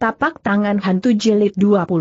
Tapak tangan hantu jelit 20.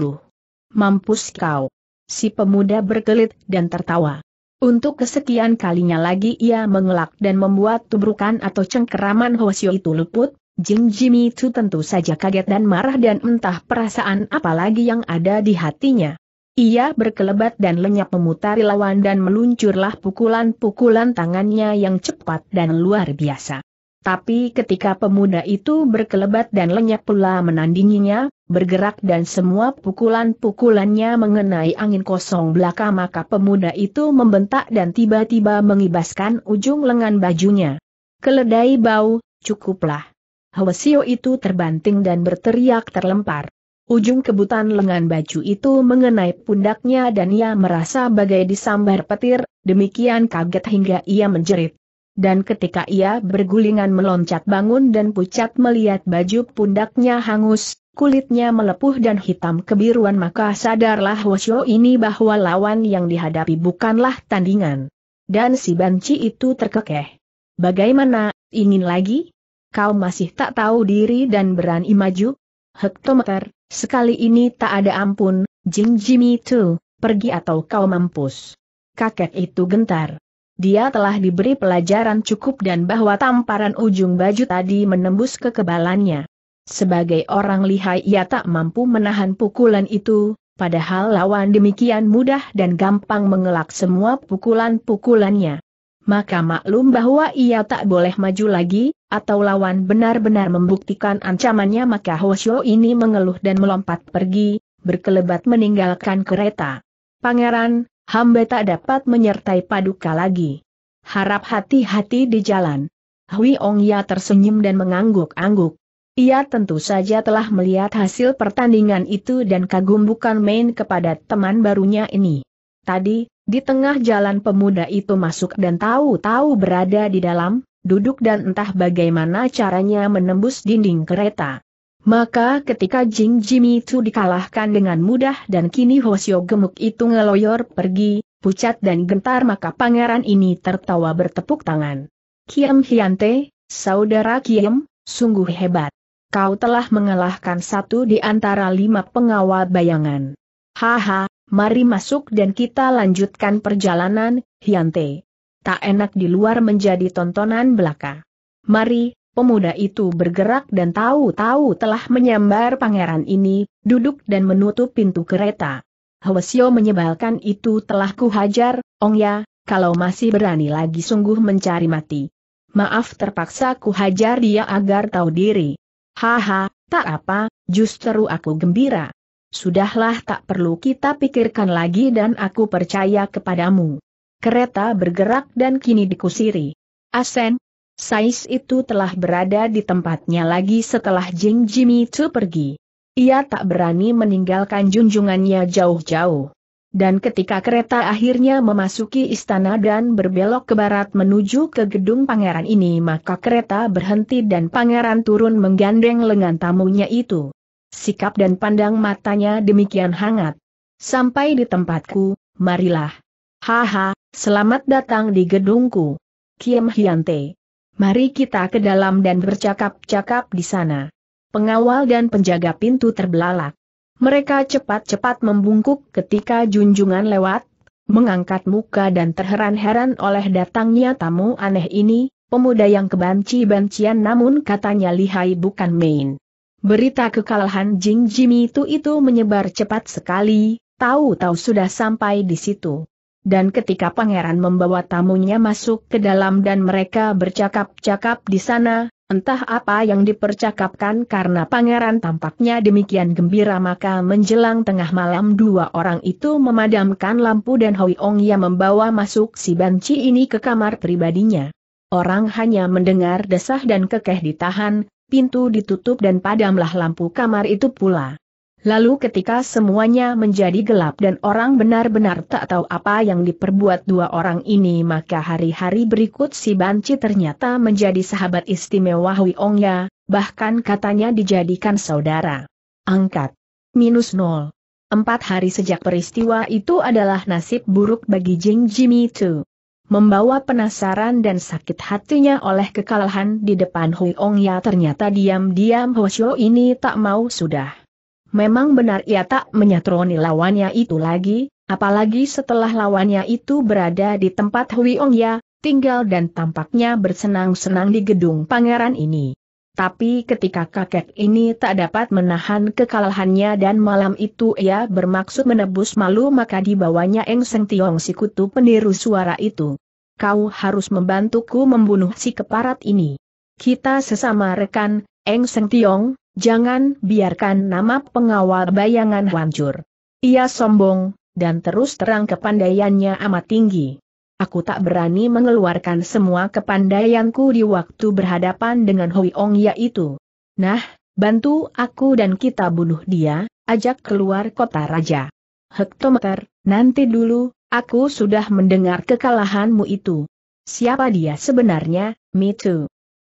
Mampus kau. Si pemuda berkelit dan tertawa. Untuk kesekian kalinya lagi ia mengelak dan membuat tubrukan atau cengkeraman Hwasyo itu luput, Jing Jimmy itu tentu saja kaget dan marah dan entah perasaan apa lagi yang ada di hatinya. Ia berkelebat dan lenyap memutari lawan dan meluncurlah pukulan-pukulan tangannya yang cepat dan luar biasa. Tapi ketika pemuda itu berkelebat dan lenyap pula menandinginya, bergerak dan semua pukulan-pukulannya mengenai angin kosong belaka maka pemuda itu membentak dan tiba-tiba mengibaskan ujung lengan bajunya. Keledai bau, cukuplah. Hwasio itu terbanting dan berteriak terlempar. Ujung kebutan lengan baju itu mengenai pundaknya dan ia merasa bagai disambar petir, demikian kaget hingga ia menjerit dan ketika ia bergulingan meloncat bangun dan pucat melihat baju pundaknya hangus, kulitnya melepuh dan hitam kebiruan maka sadarlah Wosyo ini bahwa lawan yang dihadapi bukanlah tandingan. Dan si banci itu terkekeh. Bagaimana, ingin lagi? Kau masih tak tahu diri dan berani maju? Hektometer, sekali ini tak ada ampun, Jing Jimmy Tu, pergi atau kau mampus. Kakek itu gentar dia telah diberi pelajaran cukup dan bahwa tamparan ujung baju tadi menembus kekebalannya. Sebagai orang lihai ia tak mampu menahan pukulan itu, padahal lawan demikian mudah dan gampang mengelak semua pukulan-pukulannya. Maka maklum bahwa ia tak boleh maju lagi, atau lawan benar-benar membuktikan ancamannya maka Hoshio ini mengeluh dan melompat pergi, berkelebat meninggalkan kereta. Pangeran, hamba tak dapat menyertai paduka lagi. Harap hati-hati di jalan. Hui Ong Ya tersenyum dan mengangguk-angguk. Ia tentu saja telah melihat hasil pertandingan itu dan kagum bukan main kepada teman barunya ini. Tadi, di tengah jalan pemuda itu masuk dan tahu-tahu berada di dalam, duduk dan entah bagaimana caranya menembus dinding kereta. Maka ketika Jing Jimmy itu dikalahkan dengan mudah dan kini Hosio gemuk itu ngeloyor pergi, pucat dan gentar maka pangeran ini tertawa bertepuk tangan. Kiem Hyante, saudara Kiem, sungguh hebat. Kau telah mengalahkan satu di antara lima pengawal bayangan. Haha, mari masuk dan kita lanjutkan perjalanan, Hyante. Tak enak di luar menjadi tontonan belaka. Mari, Pemuda itu bergerak dan tahu-tahu telah menyambar pangeran ini, duduk dan menutup pintu kereta. Hwasyo menyebalkan itu telah kuhajar, Ong ya, kalau masih berani lagi sungguh mencari mati. Maaf terpaksa kuhajar dia agar tahu diri. Haha, tak apa, justru aku gembira. Sudahlah tak perlu kita pikirkan lagi dan aku percaya kepadamu. Kereta bergerak dan kini dikusiri. Asen, Sais itu telah berada di tempatnya lagi setelah Jing Jimmy itu pergi. Ia tak berani meninggalkan junjungannya jauh-jauh. Dan ketika kereta akhirnya memasuki istana dan berbelok ke barat menuju ke gedung pangeran ini maka kereta berhenti dan pangeran turun menggandeng lengan tamunya itu. Sikap dan pandang matanya demikian hangat. Sampai di tempatku, marilah. Haha, selamat datang di gedungku. Kiem Hyante. Mari kita ke dalam dan bercakap-cakap di sana. Pengawal dan penjaga pintu terbelalak. Mereka cepat-cepat membungkuk ketika junjungan lewat, mengangkat muka dan terheran-heran oleh datangnya tamu aneh ini, pemuda yang kebanci-bancian namun katanya lihai bukan main. Berita kekalahan Jing Jimmy itu itu menyebar cepat sekali, tahu-tahu sudah sampai di situ. Dan ketika pangeran membawa tamunya masuk ke dalam dan mereka bercakap-cakap di sana, entah apa yang dipercakapkan karena pangeran tampaknya demikian gembira maka menjelang tengah malam dua orang itu memadamkan lampu dan Hoi Ong yang membawa masuk si banci ini ke kamar pribadinya. Orang hanya mendengar desah dan kekeh ditahan, pintu ditutup dan padamlah lampu kamar itu pula. Lalu ketika semuanya menjadi gelap dan orang benar-benar tak tahu apa yang diperbuat dua orang ini maka hari-hari berikut si Banci ternyata menjadi sahabat istimewa Hui Ongya, bahkan katanya dijadikan saudara. Angkat. Minus nol. Empat hari sejak peristiwa itu adalah nasib buruk bagi Jing Jimmy Tu. Membawa penasaran dan sakit hatinya oleh kekalahan di depan Hui Ongya ternyata diam-diam Hosyo ini tak mau sudah. Memang benar ia tak menyatroni lawannya itu lagi, apalagi setelah lawannya itu berada di tempat Hui Ong ya, tinggal dan tampaknya bersenang-senang di gedung pangeran ini. Tapi ketika kakek ini tak dapat menahan kekalahannya dan malam itu ia bermaksud menebus malu maka dibawanya Eng Seng Tiong si kutu peniru suara itu. Kau harus membantuku membunuh si keparat ini. Kita sesama rekan, Eng Seng Tiong, jangan biarkan nama pengawal bayangan hancur. Ia sombong, dan terus terang kepandaiannya amat tinggi. Aku tak berani mengeluarkan semua kepandaianku di waktu berhadapan dengan Hui Ong yaitu. Nah, bantu aku dan kita bunuh dia, ajak keluar kota raja. Hektometer, nanti dulu, aku sudah mendengar kekalahanmu itu. Siapa dia sebenarnya, Me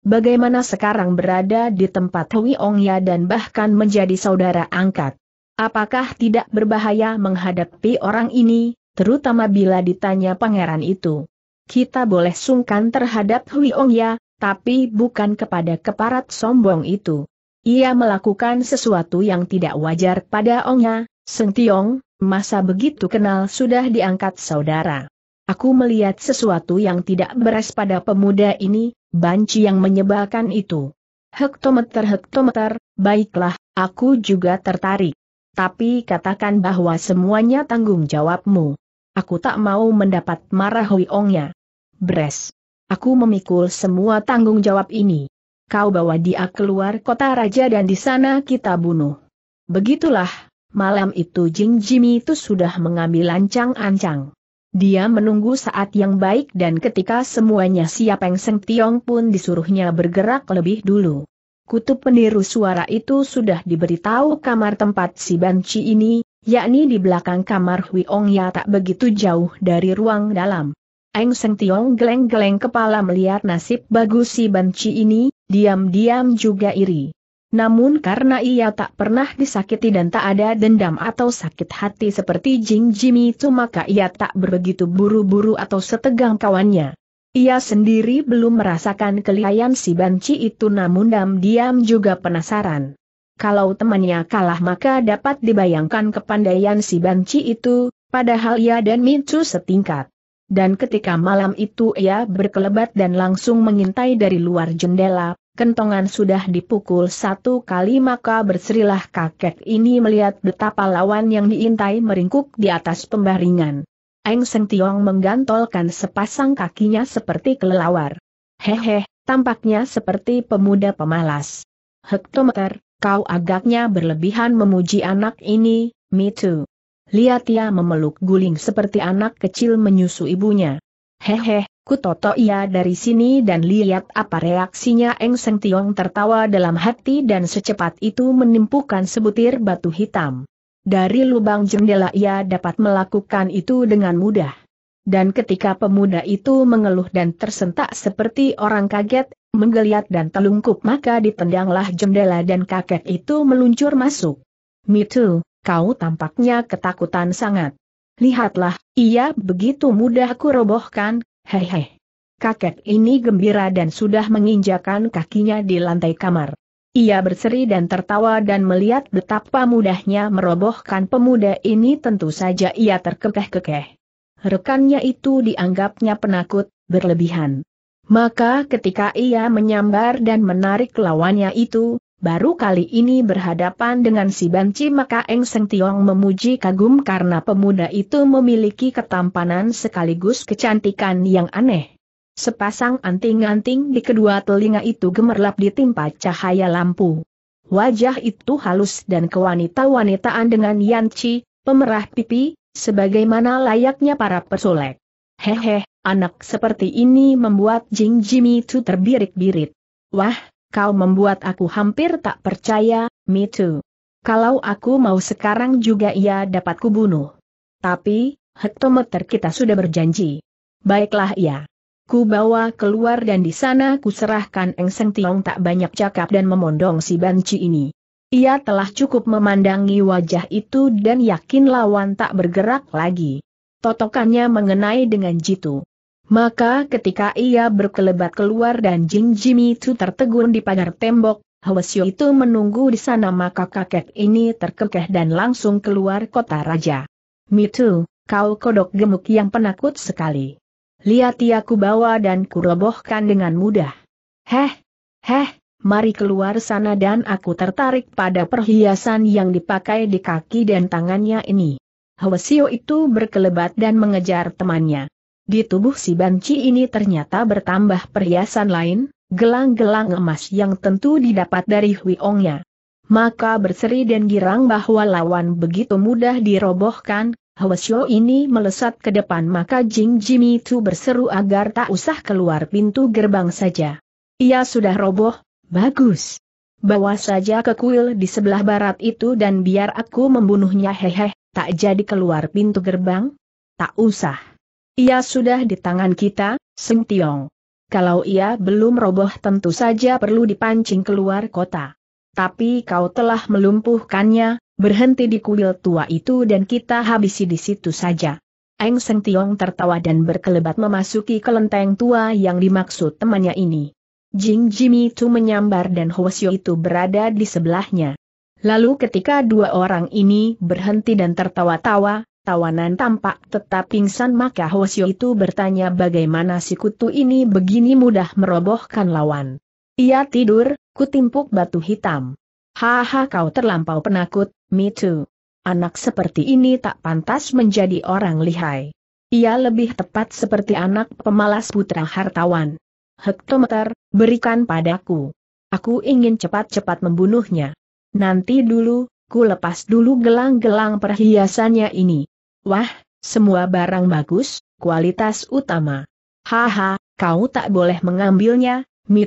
bagaimana sekarang berada di tempat Hui Ongya dan bahkan menjadi saudara angkat. Apakah tidak berbahaya menghadapi orang ini, terutama bila ditanya pangeran itu? Kita boleh sungkan terhadap Hui Ongya, tapi bukan kepada keparat sombong itu. Ia melakukan sesuatu yang tidak wajar pada Ongya, Tiong, masa begitu kenal sudah diangkat saudara. Aku melihat sesuatu yang tidak beres pada pemuda ini, banci yang menyebalkan itu. Hektometer-hektometer, baiklah, aku juga tertarik. Tapi katakan bahwa semuanya tanggung jawabmu. Aku tak mau mendapat marah Hoiongnya. Bres. Aku memikul semua tanggung jawab ini. Kau bawa dia keluar kota raja dan di sana kita bunuh. Begitulah, malam itu Jing Jimmy itu sudah mengambil ancang-ancang. Dia menunggu saat yang baik dan ketika semuanya siap Peng Seng Tiong pun disuruhnya bergerak lebih dulu. Kutub peniru suara itu sudah diberitahu kamar tempat si banci ini, yakni di belakang kamar Hui Ong Ya tak begitu jauh dari ruang dalam. Eng Seng Tiong geleng-geleng kepala melihat nasib bagus si banci ini, diam-diam juga iri. Namun karena ia tak pernah disakiti dan tak ada dendam atau sakit hati seperti Jing Jimmy itu maka ia tak begitu buru-buru atau setegang kawannya. Ia sendiri belum merasakan kelihayan si banci itu namun diam-diam juga penasaran. Kalau temannya kalah maka dapat dibayangkan kepandaian si banci itu, padahal ia dan Mincu setingkat. Dan ketika malam itu ia berkelebat dan langsung mengintai dari luar jendela, kentongan sudah dipukul satu kali maka berserilah kakek ini melihat betapa lawan yang diintai meringkuk di atas pembaringan. Eng Seng Tiong menggantolkan sepasang kakinya seperti kelelawar. Hehe, tampaknya seperti pemuda pemalas. Hektometer, kau agaknya berlebihan memuji anak ini, me too. Lihat ia memeluk guling seperti anak kecil menyusu ibunya. Hehe, Kutoto ia dari sini dan lihat apa reaksinya Eng Seng Tiong tertawa dalam hati dan secepat itu menimpukan sebutir batu hitam. Dari lubang jendela ia dapat melakukan itu dengan mudah. Dan ketika pemuda itu mengeluh dan tersentak seperti orang kaget, menggeliat dan telungkup maka ditendanglah jendela dan kakek itu meluncur masuk. Mitu, kau tampaknya ketakutan sangat. Lihatlah, ia begitu mudah kurobohkan, Hehe. Kakek ini gembira dan sudah menginjakan kakinya di lantai kamar. Ia berseri dan tertawa dan melihat betapa mudahnya merobohkan pemuda ini tentu saja ia terkekeh-kekeh. Rekannya itu dianggapnya penakut, berlebihan. Maka ketika ia menyambar dan menarik lawannya itu, baru kali ini berhadapan dengan si Banci maka Eng Seng Tiong memuji kagum karena pemuda itu memiliki ketampanan sekaligus kecantikan yang aneh. Sepasang anting-anting di kedua telinga itu gemerlap ditimpa cahaya lampu. Wajah itu halus dan kewanita-wanitaan dengan yanci, pemerah pipi, sebagaimana layaknya para pesolek. Hehe, anak seperti ini membuat Jing Jimmy itu terbirik-birit. Wah, kau membuat aku hampir tak percaya, me too. Kalau aku mau sekarang juga ia dapat kubunuh. Tapi, hektometer kita sudah berjanji. Baiklah ia. Ku bawa keluar dan di sana ku serahkan Eng Seng Tiong tak banyak cakap dan memondong si banci ini. Ia telah cukup memandangi wajah itu dan yakin lawan tak bergerak lagi. Totokannya mengenai dengan jitu. Maka ketika ia berkelebat keluar dan Jing Jimmy itu tertegun di pagar tembok, Hwasyo itu menunggu di sana maka kakek ini terkekeh dan langsung keluar kota raja. Mitu, kau kodok gemuk yang penakut sekali. Lihat ia ku bawa dan kurobohkan dengan mudah. Heh, heh, mari keluar sana dan aku tertarik pada perhiasan yang dipakai di kaki dan tangannya ini. Hwasyo itu berkelebat dan mengejar temannya. Di tubuh si banci ini ternyata bertambah perhiasan lain, gelang-gelang emas yang tentu didapat dari ongnya. Maka berseri dan girang bahwa lawan begitu mudah dirobohkan, Hwasyo ini melesat ke depan maka Jing Jimmy itu berseru agar tak usah keluar pintu gerbang saja. Ia sudah roboh, bagus. Bawa saja ke kuil di sebelah barat itu dan biar aku membunuhnya hehe, tak jadi keluar pintu gerbang? Tak usah. Ia sudah di tangan kita, Seng Tiong. Kalau ia belum roboh tentu saja perlu dipancing keluar kota. Tapi kau telah melumpuhkannya, berhenti di kuil tua itu dan kita habisi di situ saja. Eng Seng Tiong tertawa dan berkelebat memasuki kelenteng tua yang dimaksud temannya ini. Jing Jimmy itu menyambar dan Hwasyo itu berada di sebelahnya. Lalu ketika dua orang ini berhenti dan tertawa-tawa, tawanan tampak tetap pingsan maka Hosio itu bertanya bagaimana si kutu ini begini mudah merobohkan lawan. Ia tidur, kutimpuk batu hitam. Haha kau terlampau penakut, me too. Anak seperti ini tak pantas menjadi orang lihai. Ia lebih tepat seperti anak pemalas putra hartawan. Hektometer, berikan padaku. Aku ingin cepat-cepat membunuhnya. Nanti dulu, ku lepas dulu gelang-gelang perhiasannya ini. Wah, semua barang bagus, kualitas utama. Haha, kau tak boleh mengambilnya, me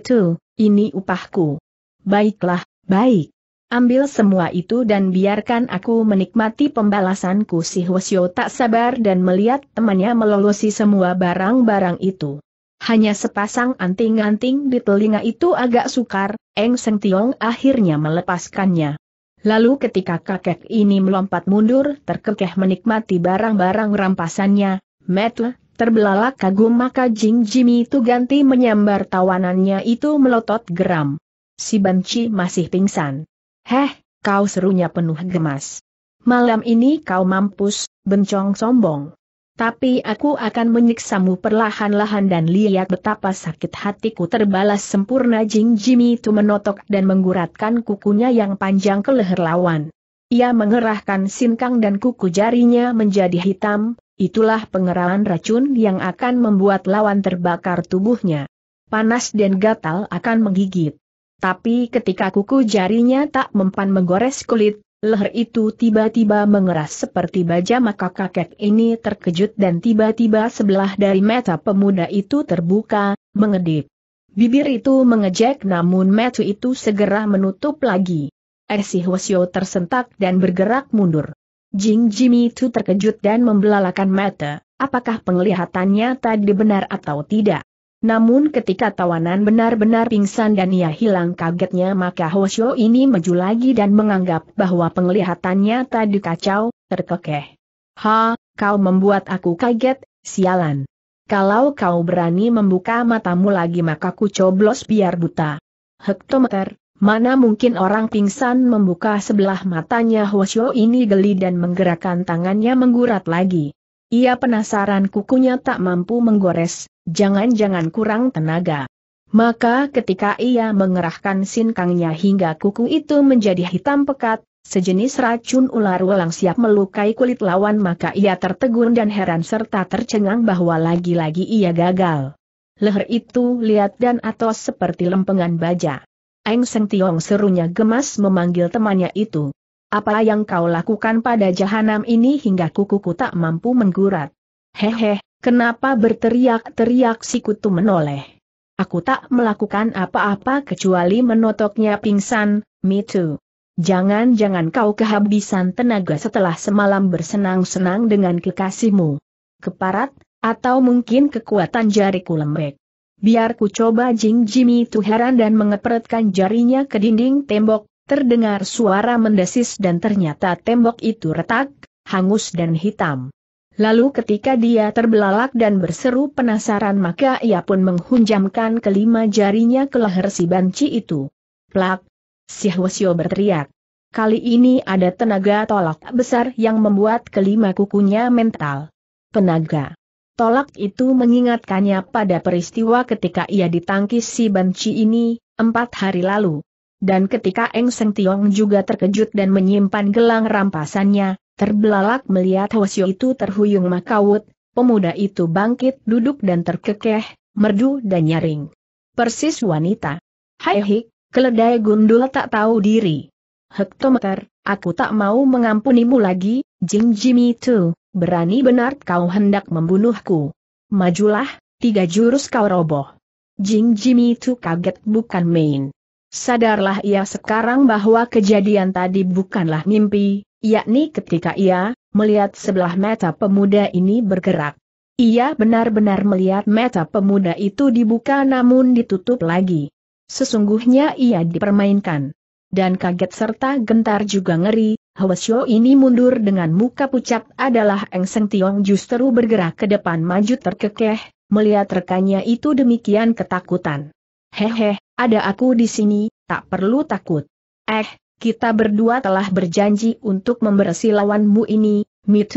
ini upahku. Baiklah, baik. Ambil semua itu dan biarkan aku menikmati pembalasanku si Hwasyo tak sabar dan melihat temannya melolosi semua barang-barang itu. Hanya sepasang anting-anting di telinga itu agak sukar, Eng Seng Tiong akhirnya melepaskannya. Lalu ketika kakek ini melompat mundur terkekeh menikmati barang-barang rampasannya, Metle, terbelalak kagum maka Jing Jimmy itu ganti menyambar tawanannya itu melotot geram. Si Banci masih pingsan. Heh, kau serunya penuh gemas. Malam ini kau mampus, bencong sombong. Tapi aku akan menyiksamu perlahan-lahan dan lihat betapa sakit hatiku terbalas sempurna Jing Jimmy itu menotok dan mengguratkan kukunya yang panjang ke leher lawan. Ia mengerahkan sinkang dan kuku jarinya menjadi hitam, itulah pengerahan racun yang akan membuat lawan terbakar tubuhnya. Panas dan gatal akan menggigit. Tapi ketika kuku jarinya tak mempan menggores kulit, Leher itu tiba-tiba mengeras seperti baja maka kakek ini terkejut dan tiba-tiba sebelah dari mata pemuda itu terbuka, mengedip. Bibir itu mengejek namun mata itu segera menutup lagi. Eh, si Hwasyo tersentak dan bergerak mundur. Jing Jimmy itu terkejut dan membelalakan mata, apakah penglihatannya tadi benar atau tidak. Namun ketika tawanan benar-benar pingsan dan ia hilang kagetnya maka Hoshio ini maju lagi dan menganggap bahwa penglihatannya tadi kacau, terkekeh. Ha, kau membuat aku kaget, sialan. Kalau kau berani membuka matamu lagi maka ku coblos biar buta. Hektometer, mana mungkin orang pingsan membuka sebelah matanya Hoshio ini geli dan menggerakkan tangannya menggurat lagi. Ia penasaran kukunya tak mampu menggores, jangan-jangan kurang tenaga. Maka ketika ia mengerahkan sinkangnya hingga kuku itu menjadi hitam pekat, sejenis racun ular ulang siap melukai kulit lawan maka ia tertegun dan heran serta tercengang bahwa lagi-lagi ia gagal. Leher itu lihat dan atau seperti lempengan baja. Eng Seng Tiong serunya gemas memanggil temannya itu. Apa yang kau lakukan pada jahanam ini hingga kukuku tak mampu menggurat? Hehe, Kenapa berteriak-teriak si kutu menoleh? Aku tak melakukan apa-apa kecuali menotoknya pingsan, me too. Jangan-jangan kau kehabisan tenaga setelah semalam bersenang-senang dengan kekasihmu. Keparat, atau mungkin kekuatan jariku lembek. Biar ku coba Jing Jimmy tuheran dan mengepretkan jarinya ke dinding tembok, terdengar suara mendesis dan ternyata tembok itu retak, hangus dan hitam. Lalu ketika dia terbelalak dan berseru penasaran maka ia pun menghunjamkan kelima jarinya ke leher si banci itu. Plak! Si Hwasyo berteriak. Kali ini ada tenaga tolak besar yang membuat kelima kukunya mental. Tenaga tolak itu mengingatkannya pada peristiwa ketika ia ditangkis si banci ini, empat hari lalu. Dan ketika Eng Seng Tiong juga terkejut dan menyimpan gelang rampasannya, Terbelalak melihat Hosyo itu terhuyung makawut, pemuda itu bangkit duduk dan terkekeh, merdu dan nyaring. Persis wanita. Hai hik, keledai gundul tak tahu diri. Hektometer, aku tak mau mengampunimu lagi, Jing Jimmy Tu, berani benar kau hendak membunuhku. Majulah, tiga jurus kau roboh. Jing Jimmy Tu kaget bukan main. Sadarlah ia sekarang bahwa kejadian tadi bukanlah mimpi, yakni ketika ia melihat sebelah mata pemuda ini bergerak. Ia benar-benar melihat mata pemuda itu dibuka namun ditutup lagi. Sesungguhnya ia dipermainkan. Dan kaget serta gentar juga ngeri, Hwasyo ini mundur dengan muka pucat adalah Eng Seng Tiong justru bergerak ke depan maju terkekeh, melihat rekannya itu demikian ketakutan. Hehe, ada aku di sini, tak perlu takut. Eh, kita berdua telah berjanji untuk memberesi lawanmu ini, me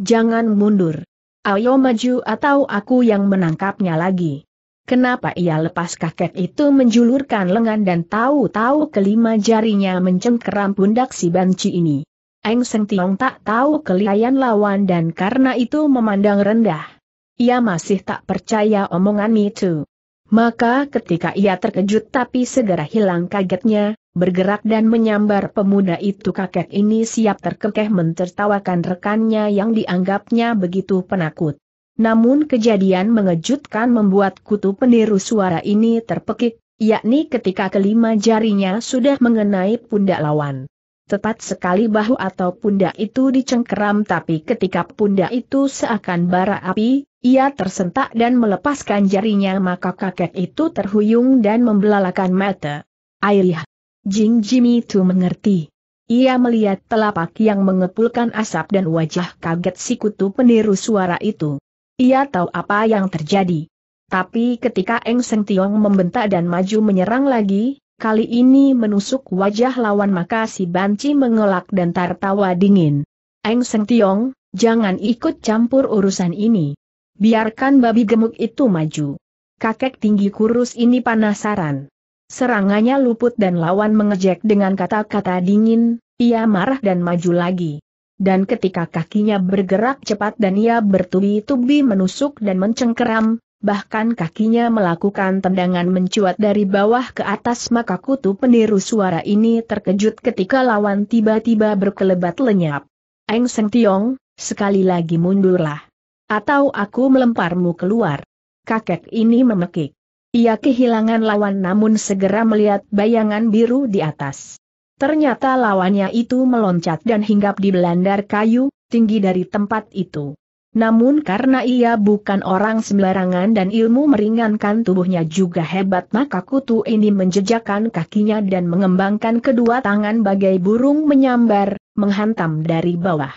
jangan mundur. Ayo maju atau aku yang menangkapnya lagi. Kenapa ia lepas kakek itu menjulurkan lengan dan tahu-tahu kelima jarinya mencengkeram pundak si banci ini. Eng Seng Tiong tak tahu kelihayan lawan dan karena itu memandang rendah. Ia masih tak percaya omongan itu. Maka ketika ia terkejut tapi segera hilang kagetnya, bergerak dan menyambar pemuda itu kakek ini siap terkekeh mentertawakan rekannya yang dianggapnya begitu penakut. Namun kejadian mengejutkan membuat kutu peniru suara ini terpekik, yakni ketika kelima jarinya sudah mengenai pundak lawan. Tepat sekali bahu atau pundak itu dicengkeram tapi ketika pundak itu seakan bara api, ia tersentak dan melepaskan jarinya maka kakek itu terhuyung dan membelalakan mata. Airih, Jing Jimmy itu mengerti. Ia melihat telapak yang mengepulkan asap dan wajah kaget si kutu peniru suara itu. Ia tahu apa yang terjadi. Tapi ketika Eng Seng Tiong membentak dan maju menyerang lagi, kali ini menusuk wajah lawan maka si Banci mengelak dan tertawa dingin. Eng Seng Tiong, jangan ikut campur urusan ini. Biarkan babi gemuk itu maju. Kakek tinggi kurus ini penasaran. Serangannya luput dan lawan mengejek dengan kata-kata dingin, ia marah dan maju lagi. Dan ketika kakinya bergerak cepat dan ia bertubi-tubi menusuk dan mencengkeram, bahkan kakinya melakukan tendangan mencuat dari bawah ke atas maka kutu peniru suara ini terkejut ketika lawan tiba-tiba berkelebat lenyap. Eng Seng Tiong, sekali lagi mundurlah. Atau aku melemparmu keluar. Kakek ini memekik. Ia kehilangan lawan namun segera melihat bayangan biru di atas. Ternyata lawannya itu meloncat dan hinggap di belandar kayu, tinggi dari tempat itu. Namun karena ia bukan orang sembarangan dan ilmu meringankan tubuhnya juga hebat maka kutu ini menjejakkan kakinya dan mengembangkan kedua tangan bagai burung menyambar, menghantam dari bawah.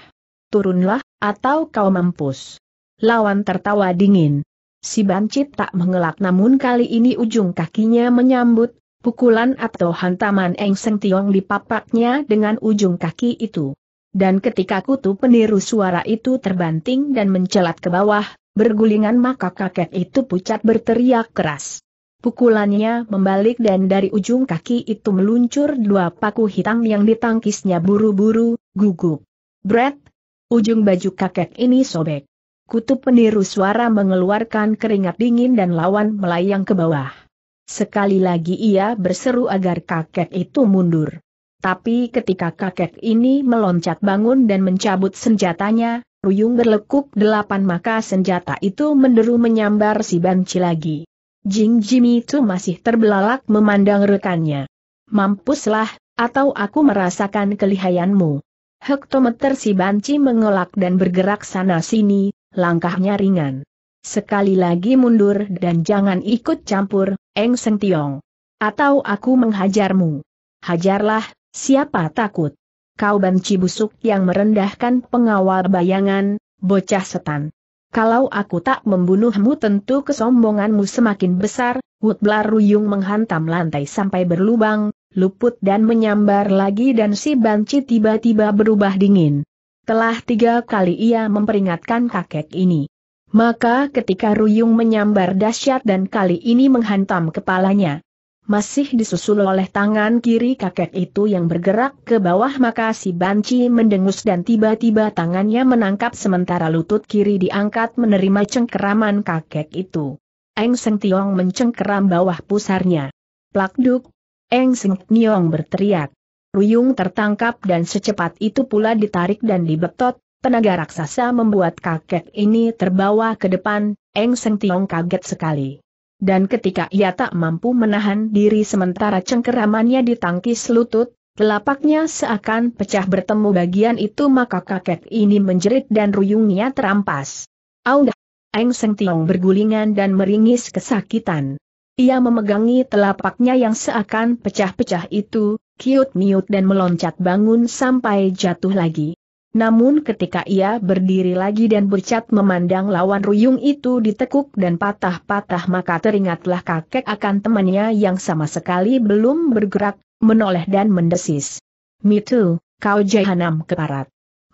Turunlah, atau kau mampus. Lawan tertawa dingin. Si Bancit tak mengelak namun kali ini ujung kakinya menyambut, pukulan atau hantaman Eng Seng Tiong dipapaknya dengan ujung kaki itu. Dan ketika kutu peniru suara itu terbanting dan mencelat ke bawah, bergulingan maka kakek itu pucat berteriak keras. Pukulannya membalik dan dari ujung kaki itu meluncur dua paku hitam yang ditangkisnya buru-buru, gugup. Bret! Ujung baju kakek ini sobek. Kutu peniru suara mengeluarkan keringat dingin dan lawan melayang ke bawah. Sekali lagi ia berseru agar kakek itu mundur. Tapi ketika kakek ini meloncat bangun dan mencabut senjatanya, Ruyung berlekuk delapan maka senjata itu menderu menyambar si banci lagi. Jing Jimmy itu masih terbelalak memandang rekannya. Mampuslah, atau aku merasakan kelihayanmu. Hektometer si banci mengelak dan bergerak sana-sini, Langkahnya ringan. Sekali lagi mundur dan jangan ikut campur, Eng Seng Tiong. Atau aku menghajarmu. Hajarlah, siapa takut? Kau banci busuk yang merendahkan pengawal bayangan, bocah setan. Kalau aku tak membunuhmu tentu kesombonganmu semakin besar, Woodblar Ruyung menghantam lantai sampai berlubang, luput dan menyambar lagi dan si banci tiba-tiba berubah dingin. Telah tiga kali ia memperingatkan kakek ini. Maka ketika Ruyung menyambar dahsyat dan kali ini menghantam kepalanya. Masih disusul oleh tangan kiri kakek itu yang bergerak ke bawah maka si banci mendengus dan tiba-tiba tangannya menangkap sementara lutut kiri diangkat menerima cengkeraman kakek itu. Eng Seng Tiong mencengkeram bawah pusarnya. Plakduk! Eng Seng Tiong berteriak. Ruyung tertangkap dan secepat itu pula ditarik dan dibetot, tenaga raksasa membuat kakek ini terbawa ke depan, Eng Seng Tiong kaget sekali. Dan ketika ia tak mampu menahan diri sementara cengkeramannya ditangkis lutut, telapaknya seakan pecah bertemu bagian itu maka kakek ini menjerit dan ruyungnya terampas. Aung! Eng Seng Tiong bergulingan dan meringis kesakitan. Ia memegangi telapaknya yang seakan pecah-pecah itu, kiut-miut dan meloncat bangun sampai jatuh lagi. Namun ketika ia berdiri lagi dan bercat memandang lawan ruyung itu ditekuk dan patah-patah maka teringatlah kakek akan temannya yang sama sekali belum bergerak, menoleh dan mendesis. Mitu, kau jahanam keparat.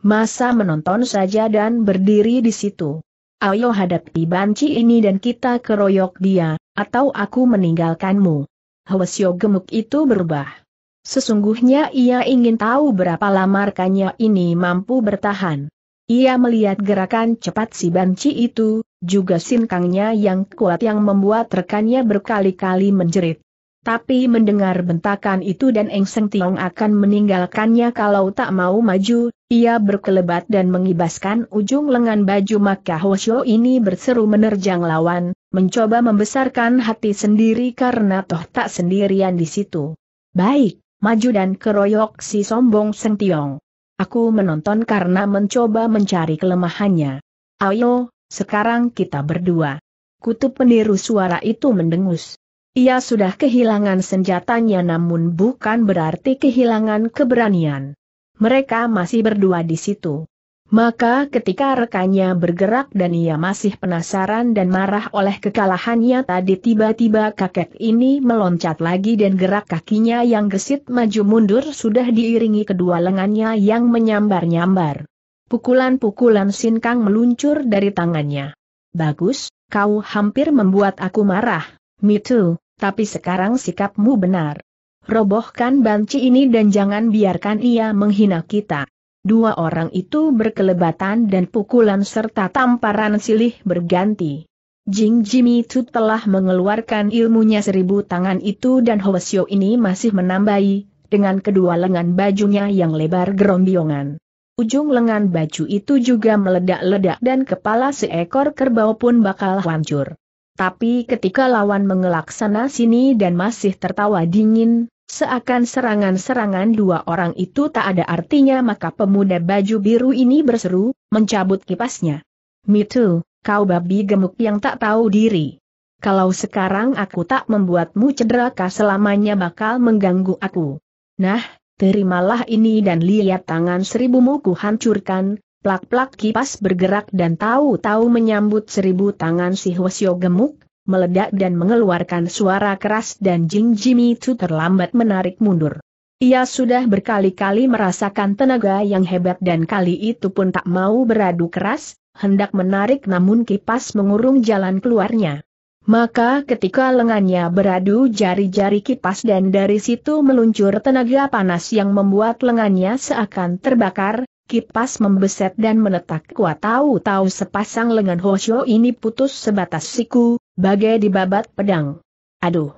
Masa menonton saja dan berdiri di situ. Ayo hadapi banci ini dan kita keroyok dia, atau aku meninggalkanmu. Hwasyo gemuk itu berubah. Sesungguhnya ia ingin tahu berapa lama rekannya ini mampu bertahan. Ia melihat gerakan cepat si banci itu, juga sinkangnya yang kuat yang membuat rekannya berkali-kali menjerit. Tapi mendengar bentakan itu dan engseng Seng Tiong akan meninggalkannya kalau tak mau maju, ia berkelebat dan mengibaskan ujung lengan baju maka Hoshio ini berseru menerjang lawan, mencoba membesarkan hati sendiri karena toh tak sendirian di situ. Baik, maju dan keroyok si sombong Sentiong. Aku menonton karena mencoba mencari kelemahannya. Ayo, sekarang kita berdua. Kutub peniru suara itu mendengus. Ia sudah kehilangan senjatanya namun bukan berarti kehilangan keberanian. Mereka masih berdua di situ. Maka ketika rekannya bergerak dan ia masih penasaran dan marah oleh kekalahannya tadi tiba-tiba kakek ini meloncat lagi dan gerak kakinya yang gesit maju mundur sudah diiringi kedua lengannya yang menyambar-nyambar. Pukulan-pukulan sinkang meluncur dari tangannya. Bagus, kau hampir membuat aku marah, me too, tapi sekarang sikapmu benar. Robohkan banci ini dan jangan biarkan ia menghina kita. Dua orang itu berkelebatan dan pukulan serta tamparan silih berganti. Jing Jimmy Chu telah mengeluarkan ilmunya seribu tangan itu dan Hoesio ini masih menambahi, dengan kedua lengan bajunya yang lebar gerombiongan. Ujung lengan baju itu juga meledak-ledak dan kepala seekor kerbau pun bakal hancur. Tapi ketika lawan mengelak sana sini dan masih tertawa dingin, Seakan serangan-serangan dua orang itu tak ada artinya maka pemuda baju biru ini berseru, mencabut kipasnya. Me too, kau babi gemuk yang tak tahu diri. Kalau sekarang aku tak membuatmu cederaka selamanya bakal mengganggu aku. Nah, terimalah ini dan lihat tangan seribumu ku hancurkan, plak-plak kipas bergerak dan tahu-tahu menyambut seribu tangan si Hwasyo gemuk, meledak dan mengeluarkan suara keras dan Jing Jimmy itu terlambat menarik mundur. Ia sudah berkali-kali merasakan tenaga yang hebat dan kali itu pun tak mau beradu keras, hendak menarik namun kipas mengurung jalan keluarnya. Maka ketika lengannya beradu jari-jari kipas dan dari situ meluncur tenaga panas yang membuat lengannya seakan terbakar, kipas membeset dan menetak kuat tahu-tahu sepasang lengan Hoshio ini putus sebatas siku, bagai dibabat pedang. Aduh!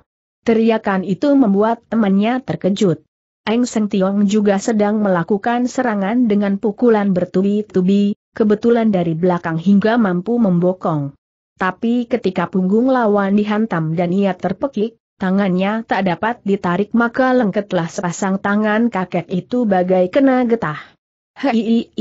Teriakan itu membuat temannya terkejut. Eng Seng Tiong juga sedang melakukan serangan dengan pukulan bertubi-tubi, kebetulan dari belakang hingga mampu membokong. Tapi ketika punggung lawan dihantam dan ia terpekik, tangannya tak dapat ditarik maka lengketlah sepasang tangan kakek itu bagai kena getah. Hei,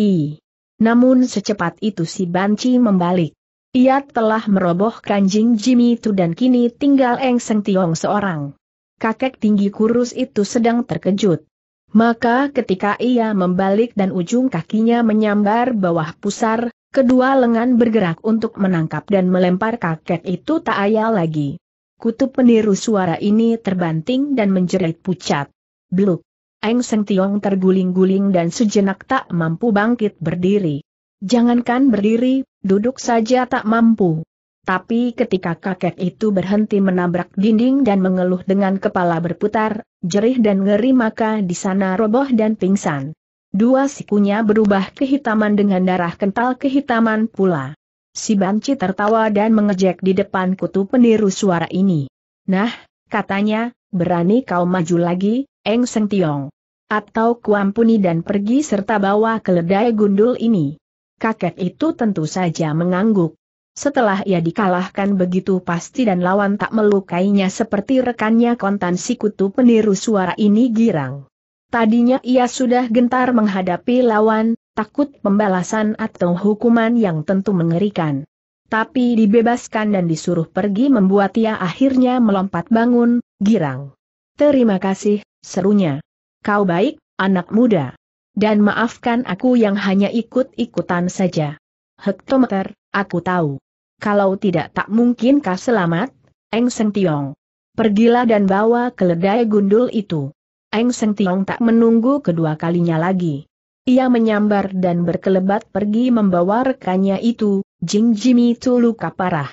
Namun secepat itu si Banci membalik. Ia telah merobohkan Jing Jimmy itu dan kini tinggal Eng Seng Tiong seorang. Kakek tinggi kurus itu sedang terkejut. Maka ketika ia membalik dan ujung kakinya menyambar bawah pusar, kedua lengan bergerak untuk menangkap dan melempar kakek itu tak ayal lagi. Kutub peniru suara ini terbanting dan menjerit pucat. Bluk. Eng Seng Tiong terguling-guling dan sejenak tak mampu bangkit berdiri. Jangankan berdiri, duduk saja tak mampu. Tapi ketika kakek itu berhenti menabrak dinding dan mengeluh dengan kepala berputar, jerih dan ngeri maka di sana roboh dan pingsan. Dua sikunya berubah kehitaman dengan darah kental kehitaman pula. Si Banci tertawa dan mengejek di depan kutu peniru suara ini. Nah, katanya, berani kau maju lagi, Eng Seng Tiong. Atau kuampuni dan pergi serta bawa keledai gundul ini kakek itu tentu saja mengangguk. Setelah ia dikalahkan begitu pasti dan lawan tak melukainya seperti rekannya kontan si kutu peniru suara ini girang. Tadinya ia sudah gentar menghadapi lawan, takut pembalasan atau hukuman yang tentu mengerikan. Tapi dibebaskan dan disuruh pergi membuat ia akhirnya melompat bangun, girang. Terima kasih, serunya. Kau baik, anak muda dan maafkan aku yang hanya ikut-ikutan saja. Hektometer, aku tahu. Kalau tidak tak mungkin kau selamat, Eng Seng Tiong. Pergilah dan bawa keledai gundul itu. Eng Seng Tiong tak menunggu kedua kalinya lagi. Ia menyambar dan berkelebat pergi membawa rekannya itu, Jing Jimmy itu luka parah.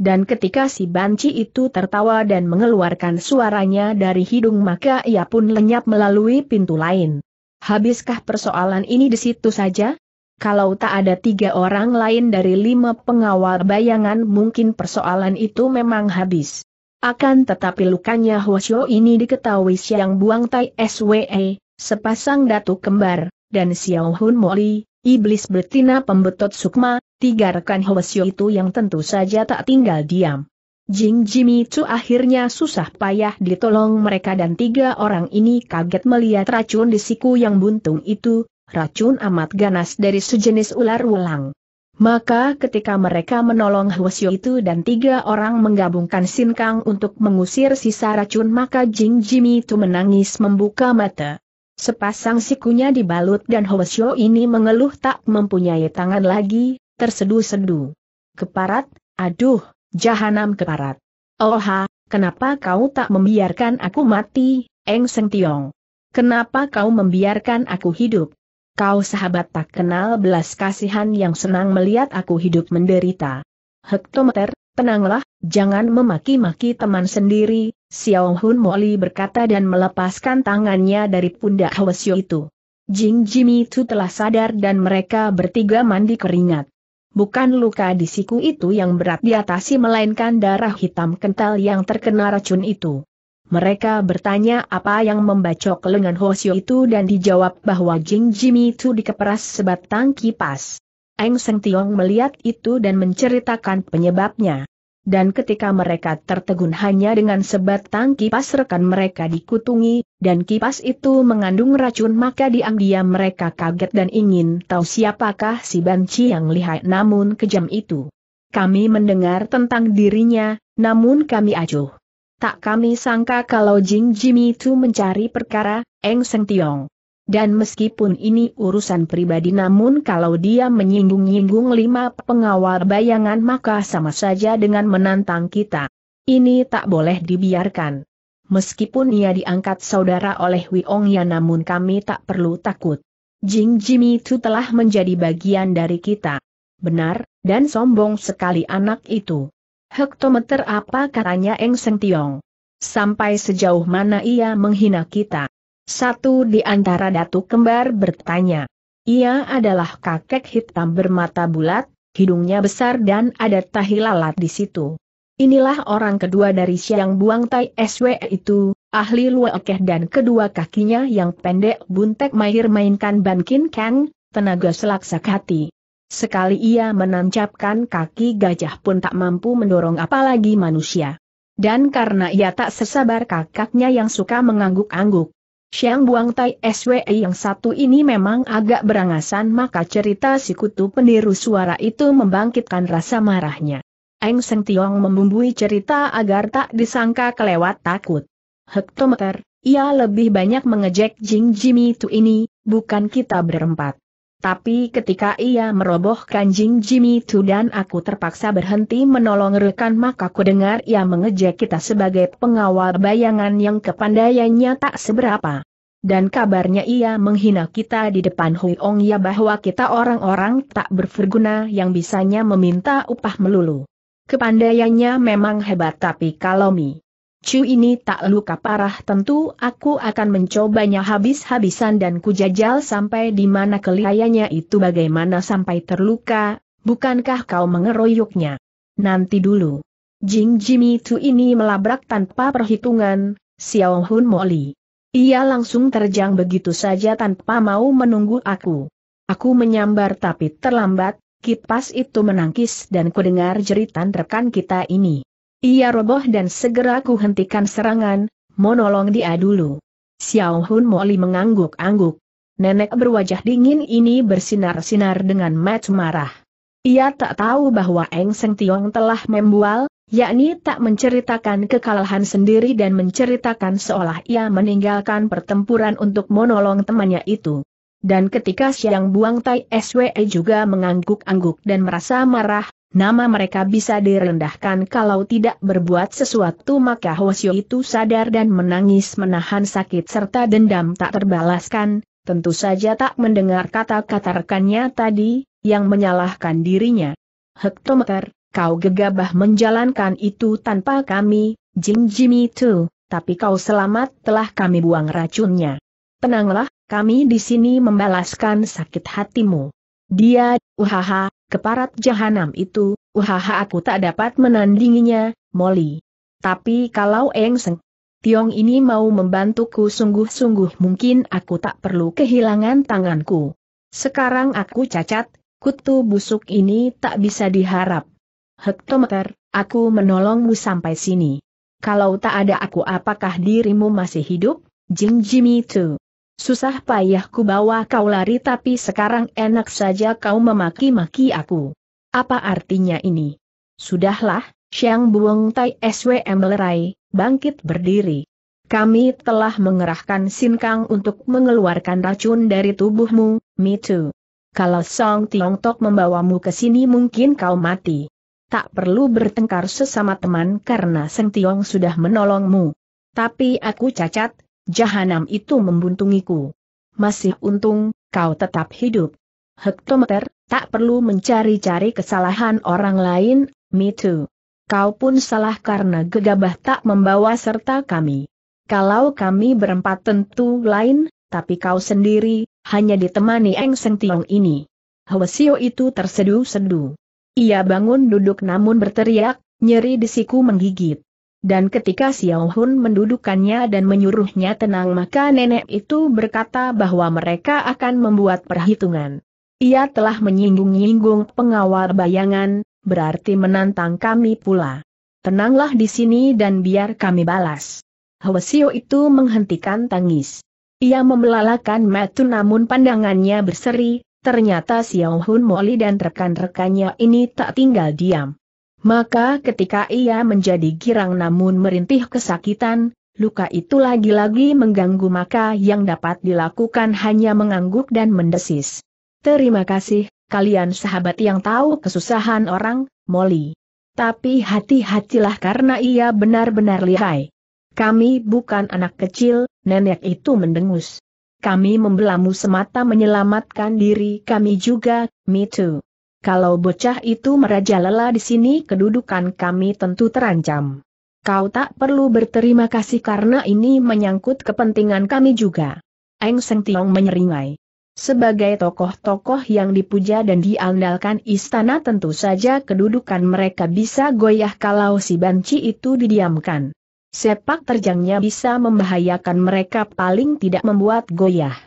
Dan ketika si banci itu tertawa dan mengeluarkan suaranya dari hidung maka ia pun lenyap melalui pintu lain. Habiskah persoalan ini di situ saja? Kalau tak ada tiga orang lain dari lima pengawal bayangan mungkin persoalan itu memang habis. Akan tetapi lukanya Hwasyo ini diketahui Siang Buang Tai SWE, sepasang datu kembar, dan Xiao Hun Moli, iblis betina pembetot Sukma, tiga rekan Hwasyo itu yang tentu saja tak tinggal diam. Jing Jimmy Chu akhirnya susah payah ditolong mereka dan tiga orang ini kaget melihat racun di siku yang buntung itu, racun amat ganas dari sejenis ular ulang. Maka ketika mereka menolong Hwasyo itu dan tiga orang menggabungkan Sin Kang untuk mengusir sisa racun maka Jing Jimmy itu menangis membuka mata. Sepasang sikunya dibalut dan Hwasyo ini mengeluh tak mempunyai tangan lagi, tersedu-sedu. Keparat, aduh, Jahanam keparat. Oha, kenapa kau tak membiarkan aku mati, Eng Seng Tiong? Kenapa kau membiarkan aku hidup? Kau sahabat tak kenal belas kasihan yang senang melihat aku hidup menderita. Hektometer, tenanglah, jangan memaki-maki teman sendiri, Xiao Hun Moli berkata dan melepaskan tangannya dari pundak Hwasyo itu. Jing Jimmy itu telah sadar dan mereka bertiga mandi keringat bukan luka di siku itu yang berat diatasi melainkan darah hitam kental yang terkena racun itu. Mereka bertanya apa yang membacok lengan Hosio itu dan dijawab bahwa Jing Jimmy itu dikeperas sebatang kipas. Eng Seng Tiong melihat itu dan menceritakan penyebabnya dan ketika mereka tertegun hanya dengan sebatang kipas rekan mereka dikutungi, dan kipas itu mengandung racun maka diam-diam mereka kaget dan ingin tahu siapakah si banci yang lihai namun kejam itu. Kami mendengar tentang dirinya, namun kami acuh. Tak kami sangka kalau Jing Jimmy itu mencari perkara, Eng Seng Tiong. Dan meskipun ini urusan pribadi namun kalau dia menyinggung-nyinggung lima pengawal bayangan maka sama saja dengan menantang kita. Ini tak boleh dibiarkan. Meskipun ia diangkat saudara oleh Wiong Ya namun kami tak perlu takut. Jing Jimmy itu telah menjadi bagian dari kita. Benar, dan sombong sekali anak itu. Hektometer apa katanya Eng Seng Tiong? Sampai sejauh mana ia menghina kita? Satu di antara datu kembar bertanya. Ia adalah kakek hitam bermata bulat, hidungnya besar dan ada tahi lalat di situ. Inilah orang kedua dari Siang Buang Tai SW itu, ahli luakeh dan kedua kakinya yang pendek buntek mahir mainkan Bankin Kang, tenaga selaksak hati. Sekali ia menancapkan kaki gajah pun tak mampu mendorong apalagi manusia. Dan karena ia tak sesabar kakaknya yang suka mengangguk-angguk, Siang Buang Tai SWE yang satu ini memang agak berangasan maka cerita si kutu peniru suara itu membangkitkan rasa marahnya. Eng Seng Tiong membumbui cerita agar tak disangka kelewat takut. Hektometer, ia lebih banyak mengejek Jing Jimmy itu ini, bukan kita berempat. Tapi ketika ia merobohkan Jing Jimmy Tu dan aku terpaksa berhenti menolong rekan maka ku dengar ia mengejek kita sebagai pengawal bayangan yang kepandaiannya tak seberapa. Dan kabarnya ia menghina kita di depan Hui Ong ya bahwa kita orang-orang tak berguna yang bisanya meminta upah melulu. Kepandaiannya memang hebat tapi kalau mi Cu ini tak luka parah tentu aku akan mencobanya habis-habisan dan kujajal sampai di mana kelihayanya itu bagaimana sampai terluka, bukankah kau mengeroyoknya? Nanti dulu. Jing Jimmy Tu ini melabrak tanpa perhitungan, Xiao Hun Moli. Ia langsung terjang begitu saja tanpa mau menunggu aku. Aku menyambar tapi terlambat, kipas itu menangkis dan kudengar jeritan rekan kita ini. Ia roboh dan segera kuhentikan serangan, monolong dia dulu. Xiao Hun Moli mengangguk-angguk. Nenek berwajah dingin ini bersinar-sinar dengan mat marah. Ia tak tahu bahwa Eng Seng Tiong telah membual, yakni tak menceritakan kekalahan sendiri dan menceritakan seolah ia meninggalkan pertempuran untuk monolong temannya itu. Dan ketika siang buang Tai SWE juga mengangguk-angguk dan merasa marah, Nama mereka bisa direndahkan kalau tidak berbuat sesuatu maka Hwasyo itu sadar dan menangis menahan sakit serta dendam tak terbalaskan, tentu saja tak mendengar kata-kata rekannya tadi, yang menyalahkan dirinya. Hektometer, kau gegabah menjalankan itu tanpa kami, Jing Jimmy itu, tapi kau selamat telah kami buang racunnya. Tenanglah, kami di sini membalaskan sakit hatimu. Dia, uhaha, Keparat jahanam itu, uhaha aku tak dapat menandinginya, Molly. Tapi kalau Engseng Tiong ini mau membantuku sungguh-sungguh mungkin aku tak perlu kehilangan tanganku. Sekarang aku cacat, kutu busuk ini tak bisa diharap. Hektometer, aku menolongmu sampai sini. Kalau tak ada aku apakah dirimu masih hidup, Jing Jimmy Tu? Susah payah ku bawa kau lari tapi sekarang enak saja kau memaki-maki aku. Apa artinya ini? Sudahlah, Siang Buong Tai SWM lerai, bangkit berdiri. Kami telah mengerahkan Sin Kang untuk mengeluarkan racun dari tubuhmu, Me Too. Kalau Song Tiong Tok membawamu ke sini mungkin kau mati. Tak perlu bertengkar sesama teman karena Seng Tiong sudah menolongmu. Tapi aku cacat, Jahanam itu membuntungiku. Masih untung, kau tetap hidup. Hektometer, tak perlu mencari-cari kesalahan orang lain, me too. Kau pun salah karena gegabah tak membawa serta kami. Kalau kami berempat tentu lain, tapi kau sendiri, hanya ditemani Eng Seng Tiong ini. Hwasio itu terseduh-seduh. Ia bangun duduk namun berteriak, nyeri di siku menggigit. Dan ketika Xiao Hun mendudukannya dan menyuruhnya tenang maka nenek itu berkata bahwa mereka akan membuat perhitungan. Ia telah menyinggung-nyinggung pengawal bayangan, berarti menantang kami pula. Tenanglah di sini dan biar kami balas. Hwasio itu menghentikan tangis. Ia membelalakan Matu namun pandangannya berseri, ternyata Xiao Hun Moli dan rekan-rekannya ini tak tinggal diam. Maka ketika ia menjadi girang namun merintih kesakitan, luka itu lagi-lagi mengganggu maka yang dapat dilakukan hanya mengangguk dan mendesis. Terima kasih, kalian sahabat yang tahu kesusahan orang, Molly. Tapi hati-hatilah karena ia benar-benar lihai. Kami bukan anak kecil, nenek itu mendengus. Kami membelamu semata menyelamatkan diri kami juga, me too. Kalau bocah itu merajalela di sini kedudukan kami tentu terancam. Kau tak perlu berterima kasih karena ini menyangkut kepentingan kami juga. Eng Seng Tiong menyeringai. Sebagai tokoh-tokoh yang dipuja dan diandalkan istana tentu saja kedudukan mereka bisa goyah kalau si banci itu didiamkan. Sepak terjangnya bisa membahayakan mereka paling tidak membuat goyah.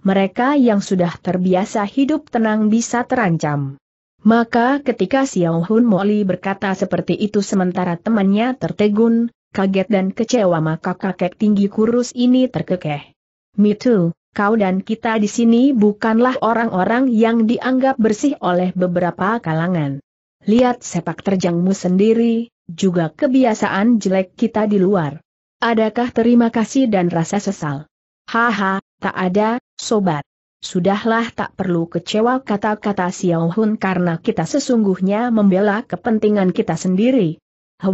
Mereka yang sudah terbiasa hidup tenang bisa terancam. Maka ketika Xiao Hun Moli berkata seperti itu sementara temannya tertegun, kaget dan kecewa maka kakek tinggi kurus ini terkekeh. Me too, kau dan kita di sini bukanlah orang-orang yang dianggap bersih oleh beberapa kalangan. Lihat sepak terjangmu sendiri, juga kebiasaan jelek kita di luar. Adakah terima kasih dan rasa sesal? Haha, tak ada, sobat. Sudahlah tak perlu kecewa kata-kata Xiao Hun karena kita sesungguhnya membela kepentingan kita sendiri.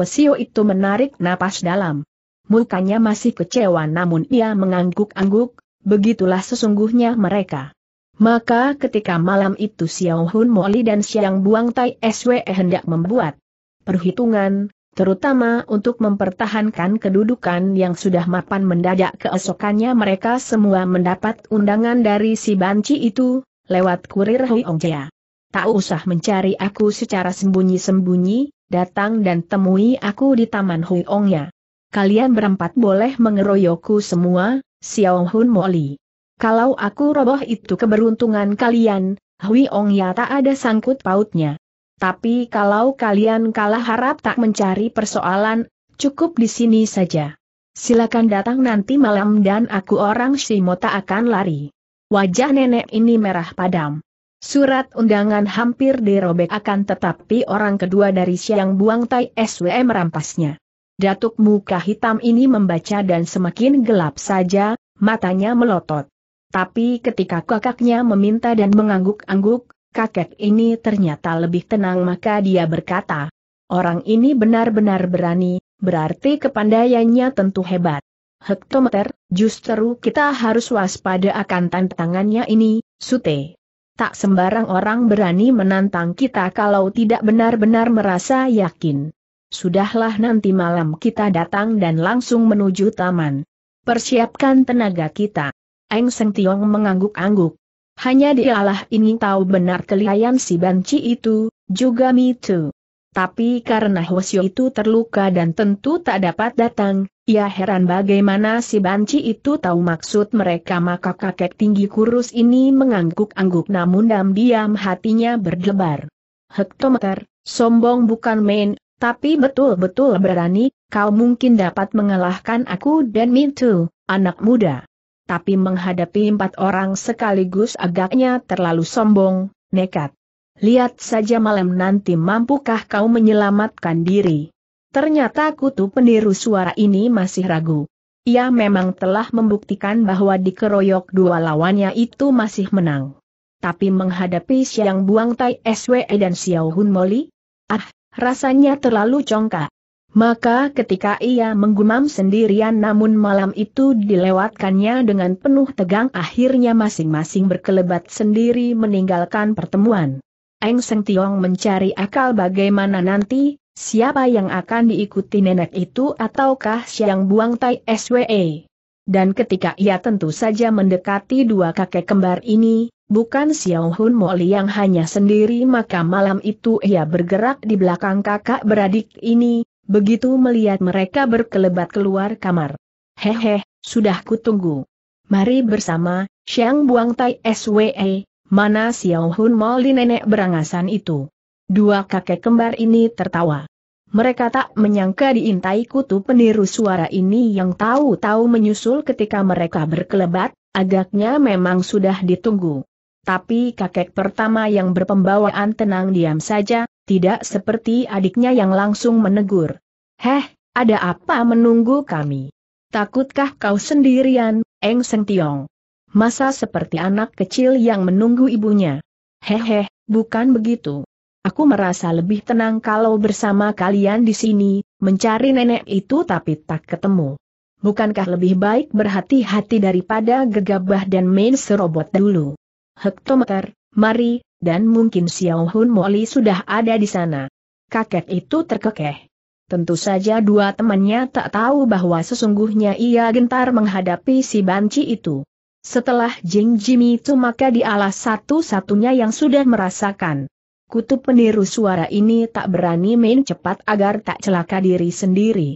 Sio itu menarik napas dalam. Mukanya masih kecewa namun ia mengangguk-angguk, begitulah sesungguhnya mereka. Maka ketika malam itu Xiao Hun Moli dan Xiang Buang Tai SWE hendak membuat perhitungan, terutama untuk mempertahankan kedudukan yang sudah mapan mendadak keesokannya mereka semua mendapat undangan dari si banci itu, lewat kurir hui ong jia Tak usah mencari aku secara sembunyi-sembunyi, datang dan temui aku di Taman hui Huiongnya. Kalian berempat boleh mengeroyokku semua, Xiao Hun Moli. Kalau aku roboh itu keberuntungan kalian, hui ong ya tak ada sangkut pautnya. Tapi kalau kalian kalah harap tak mencari persoalan, cukup di sini saja. Silakan datang nanti malam dan aku orang Shimota akan lari. Wajah nenek ini merah padam. Surat undangan hampir dirobek akan tetapi orang kedua dari Siang Buang Tai SWM merampasnya. Datuk muka hitam ini membaca dan semakin gelap saja, matanya melotot. Tapi ketika kakaknya meminta dan mengangguk-angguk, kakek ini ternyata lebih tenang maka dia berkata, orang ini benar-benar berani, berarti kepandaiannya tentu hebat. Hektometer, justru kita harus waspada akan tantangannya ini, Sute. Tak sembarang orang berani menantang kita kalau tidak benar-benar merasa yakin. Sudahlah nanti malam kita datang dan langsung menuju taman. Persiapkan tenaga kita. Eng Seng Tiong mengangguk-angguk. Hanya dialah ingin tahu benar kelihayan si banci itu, juga mi Tu. Tapi karena Hwasyo itu terluka dan tentu tak dapat datang, ia heran bagaimana si banci itu tahu maksud mereka maka kakek tinggi kurus ini mengangguk-angguk namun diam-diam hatinya berdebar. Hektometer, sombong bukan main, tapi betul-betul berani, kau mungkin dapat mengalahkan aku dan mi Tu, anak muda tapi menghadapi empat orang sekaligus agaknya terlalu sombong, nekat. Lihat saja malam nanti mampukah kau menyelamatkan diri. Ternyata kutu peniru suara ini masih ragu. Ia memang telah membuktikan bahwa dikeroyok dua lawannya itu masih menang. Tapi menghadapi Siang Buang Tai SWE dan Xiao Hun Moli? Ah, rasanya terlalu congkak. Maka ketika ia menggumam sendirian namun malam itu dilewatkannya dengan penuh tegang akhirnya masing-masing berkelebat sendiri meninggalkan pertemuan. Eng Seng Tiong mencari akal bagaimana nanti, siapa yang akan diikuti nenek itu ataukah siang buang tai SWE. Dan ketika ia tentu saja mendekati dua kakek kembar ini, bukan Xiao Hun Mo yang hanya sendiri maka malam itu ia bergerak di belakang kakak beradik ini, Begitu melihat mereka berkelebat keluar kamar. Hehe, sudah kutunggu. Mari bersama, Xiang Buang Tai SWE, mana Xiao Hun di nenek berangasan itu. Dua kakek kembar ini tertawa. Mereka tak menyangka diintai kutu peniru suara ini yang tahu-tahu menyusul ketika mereka berkelebat, agaknya memang sudah ditunggu. Tapi kakek pertama yang berpembawaan tenang diam saja, tidak seperti adiknya yang langsung menegur. Heh, ada apa menunggu kami? Takutkah kau sendirian, Eng Seng Tiong? Masa seperti anak kecil yang menunggu ibunya. Hehe, bukan begitu. Aku merasa lebih tenang kalau bersama kalian di sini, mencari nenek itu tapi tak ketemu. Bukankah lebih baik berhati-hati daripada gegabah dan main serobot dulu? Hektometer, mari, dan mungkin Xiao Hun Moli sudah ada di sana. Kakek itu terkekeh. Tentu saja dua temannya tak tahu bahwa sesungguhnya ia gentar menghadapi si banci itu. Setelah Jing Jimmy itu maka dialah satu-satunya yang sudah merasakan. Kutub peniru suara ini tak berani main cepat agar tak celaka diri sendiri.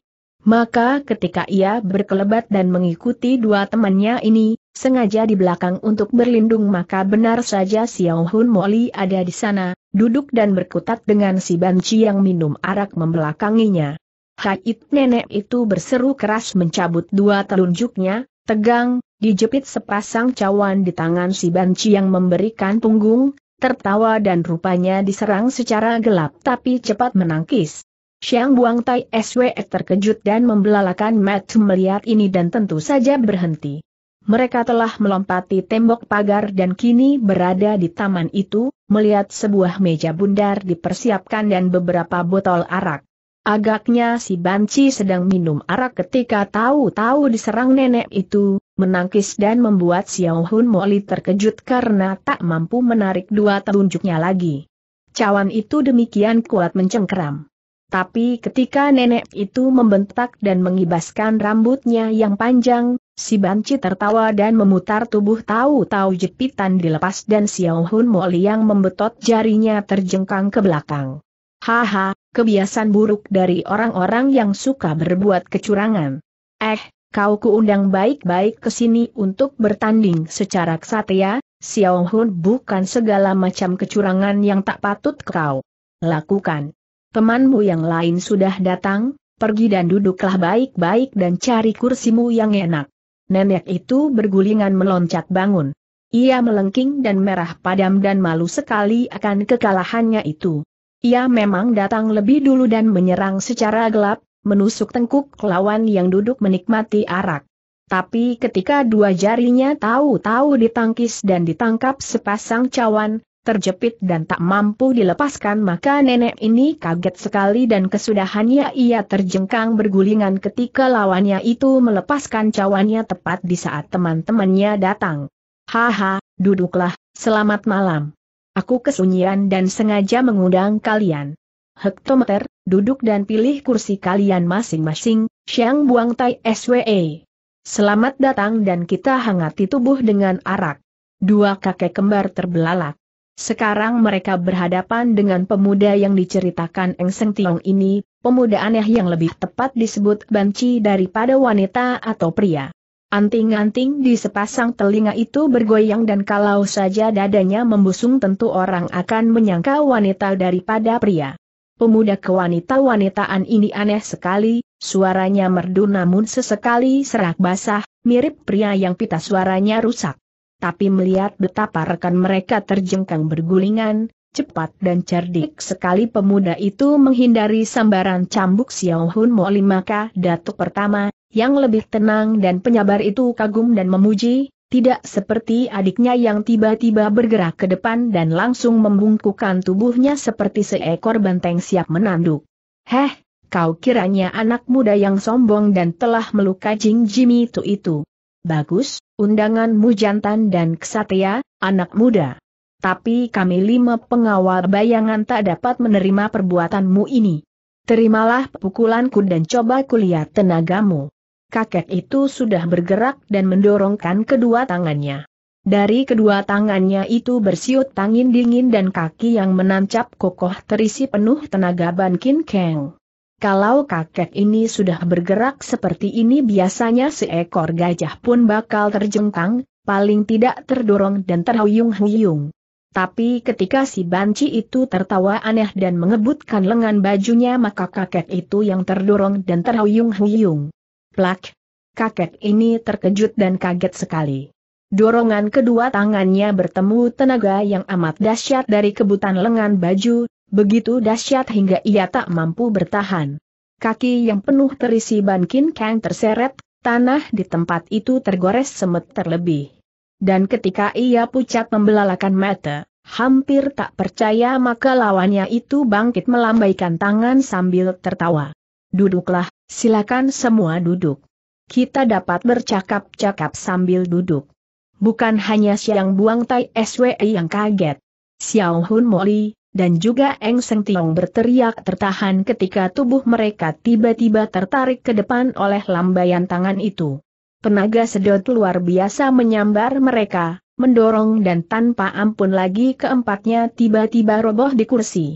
Maka ketika ia berkelebat dan mengikuti dua temannya ini, sengaja di belakang untuk berlindung maka benar saja Xiao Hun Moli ada di sana, duduk dan berkutat dengan si banci yang minum arak membelakanginya. Haid nenek itu berseru keras mencabut dua telunjuknya, tegang, dijepit sepasang cawan di tangan si banci yang memberikan punggung, tertawa dan rupanya diserang secara gelap tapi cepat menangkis. Xiang Buang Tai SWE terkejut dan membelalakan Matt melihat ini dan tentu saja berhenti mereka telah melompati tembok pagar dan kini berada di taman itu, melihat sebuah meja bundar dipersiapkan dan beberapa botol arak. Agaknya si Banci sedang minum arak ketika tahu-tahu diserang nenek itu, menangkis dan membuat Xiao Hun Moli terkejut karena tak mampu menarik dua telunjuknya lagi. Cawan itu demikian kuat mencengkeram. Tapi ketika nenek itu membentak dan mengibaskan rambutnya yang panjang, Si Banci tertawa dan memutar tubuh tahu-tahu jepitan dilepas dan Xiao Hun Mo Liang membetot jarinya terjengkang ke belakang. Haha, kebiasaan buruk dari orang-orang yang suka berbuat kecurangan. Eh, kau kuundang baik-baik ke sini untuk bertanding secara kesatria, Xiao Hun bukan segala macam kecurangan yang tak patut kau lakukan. Temanmu yang lain sudah datang, pergi dan duduklah baik-baik dan cari kursimu yang enak nenek itu bergulingan meloncat bangun. Ia melengking dan merah padam dan malu sekali akan kekalahannya itu. Ia memang datang lebih dulu dan menyerang secara gelap, menusuk tengkuk lawan yang duduk menikmati arak. Tapi ketika dua jarinya tahu-tahu ditangkis dan ditangkap sepasang cawan, terjepit dan tak mampu dilepaskan maka nenek ini kaget sekali dan kesudahannya ia terjengkang bergulingan ketika lawannya itu melepaskan cawannya tepat di saat teman-temannya datang. Haha, duduklah, selamat malam. Aku kesunyian dan sengaja mengundang kalian. Hektometer, duduk dan pilih kursi kalian masing-masing, Siang Buang Tai SWE. Selamat datang dan kita hangati tubuh dengan arak. Dua kakek kembar terbelalak. Sekarang mereka berhadapan dengan pemuda yang diceritakan Eng Seng Tiong ini, pemuda aneh yang lebih tepat disebut banci daripada wanita atau pria. Anting-anting di sepasang telinga itu bergoyang dan kalau saja dadanya membusung tentu orang akan menyangka wanita daripada pria. Pemuda kewanita-wanitaan ini aneh sekali, suaranya merdu namun sesekali serak basah, mirip pria yang pita suaranya rusak tapi melihat betapa rekan mereka terjengkang bergulingan, cepat dan cerdik sekali pemuda itu menghindari sambaran cambuk Xiao Hun Mo maka datuk pertama, yang lebih tenang dan penyabar itu kagum dan memuji, tidak seperti adiknya yang tiba-tiba bergerak ke depan dan langsung membungkukkan tubuhnya seperti seekor benteng siap menanduk. Heh, kau kiranya anak muda yang sombong dan telah melukai Jing Jimmy itu itu. Bagus, undanganmu jantan dan kesatria, anak muda. Tapi kami lima pengawal bayangan tak dapat menerima perbuatanmu ini. Terimalah pukulanku dan coba kulihat tenagamu. Kakek itu sudah bergerak dan mendorongkan kedua tangannya. Dari kedua tangannya itu bersiut tangin dingin dan kaki yang menancap kokoh terisi penuh tenaga Ban Kin Keng. Kalau kakek ini sudah bergerak seperti ini biasanya seekor gajah pun bakal terjengkang, paling tidak terdorong dan terhuyung-huyung. Tapi ketika si banci itu tertawa aneh dan mengebutkan lengan bajunya maka kakek itu yang terdorong dan terhuyung-huyung. Plak! Kakek ini terkejut dan kaget sekali. Dorongan kedua tangannya bertemu tenaga yang amat dahsyat dari kebutan lengan baju, Begitu dahsyat hingga ia tak mampu bertahan. Kaki yang penuh terisi ban kang terseret, tanah di tempat itu tergores semut terlebih. Dan ketika ia pucat membelalakan mata, hampir tak percaya maka lawannya itu bangkit melambaikan tangan sambil tertawa. Duduklah, silakan semua duduk. Kita dapat bercakap-cakap sambil duduk. Bukan hanya Siang Buang Tai SWI yang kaget. Xiao Hun Moli, dan juga Eng Seng Tiong berteriak tertahan ketika tubuh mereka tiba-tiba tertarik ke depan oleh lambaian tangan itu. Tenaga sedot luar biasa menyambar mereka, mendorong dan tanpa ampun lagi keempatnya tiba-tiba roboh di kursi.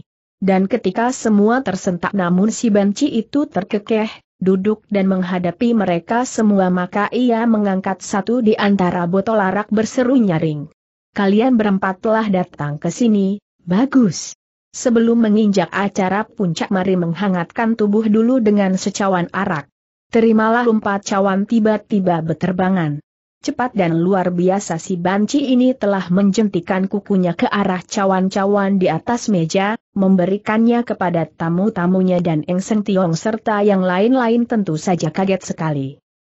Dan ketika semua tersentak namun si banci itu terkekeh, duduk dan menghadapi mereka semua maka ia mengangkat satu di antara botol arak berseru nyaring. Kalian berempat telah datang ke sini, Bagus. Sebelum menginjak acara puncak mari menghangatkan tubuh dulu dengan secawan arak. Terimalah empat cawan tiba-tiba beterbangan. Cepat dan luar biasa si banci ini telah menjentikan kukunya ke arah cawan-cawan di atas meja, memberikannya kepada tamu-tamunya dan Eng Seng Tiong serta yang lain-lain tentu saja kaget sekali.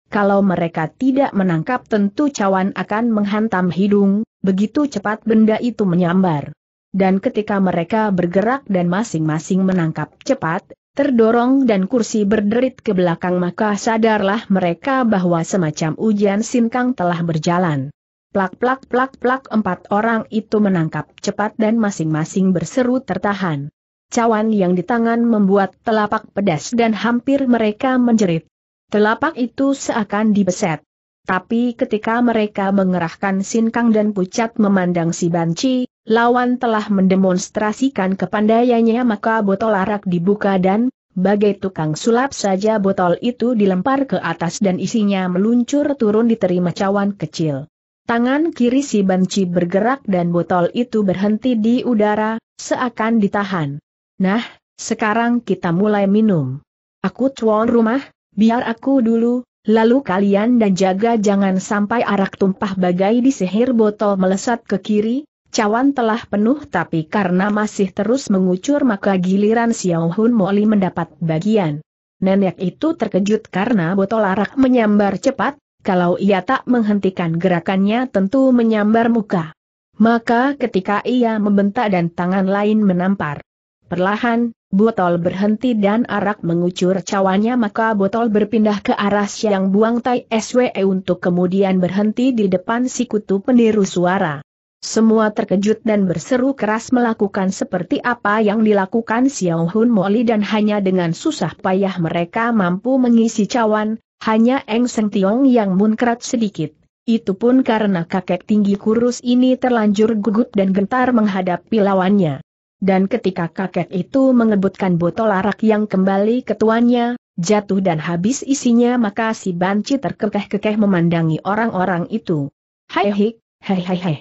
Kalau mereka tidak menangkap tentu cawan akan menghantam hidung, begitu cepat benda itu menyambar dan ketika mereka bergerak dan masing-masing menangkap cepat, terdorong dan kursi berderit ke belakang maka sadarlah mereka bahwa semacam ujian sinkang telah berjalan. Plak-plak-plak-plak empat orang itu menangkap cepat dan masing-masing berseru tertahan. Cawan yang di tangan membuat telapak pedas dan hampir mereka menjerit. Telapak itu seakan dibeset. Tapi ketika mereka mengerahkan sinkang dan pucat memandang si banci, lawan telah mendemonstrasikan kepandaiannya maka botol arak dibuka dan, bagai tukang sulap saja botol itu dilempar ke atas dan isinya meluncur turun diterima cawan kecil. Tangan kiri si banci bergerak dan botol itu berhenti di udara, seakan ditahan. Nah, sekarang kita mulai minum. Aku tuan rumah, biar aku dulu, Lalu kalian dan jaga jangan sampai arak tumpah bagai di disihir botol melesat ke kiri, cawan telah penuh tapi karena masih terus mengucur maka giliran Xiao Hun Moli mendapat bagian. Nenek itu terkejut karena botol arak menyambar cepat, kalau ia tak menghentikan gerakannya tentu menyambar muka. Maka ketika ia membentak dan tangan lain menampar. Perlahan, Botol berhenti dan arak mengucur cawannya maka botol berpindah ke arah siang buang tai SWE untuk kemudian berhenti di depan si kutu peniru suara. Semua terkejut dan berseru keras melakukan seperti apa yang dilakukan Xiao Hun Moli dan hanya dengan susah payah mereka mampu mengisi cawan, hanya Eng Seng Tiong yang munkrat sedikit. Itu pun karena kakek tinggi kurus ini terlanjur gugup dan gentar menghadapi lawannya. Dan ketika kakek itu mengebutkan botol arak yang kembali ke tuannya, jatuh dan habis isinya maka si banci terkekeh-kekeh memandangi orang-orang itu. Hai hik, hai hai hai.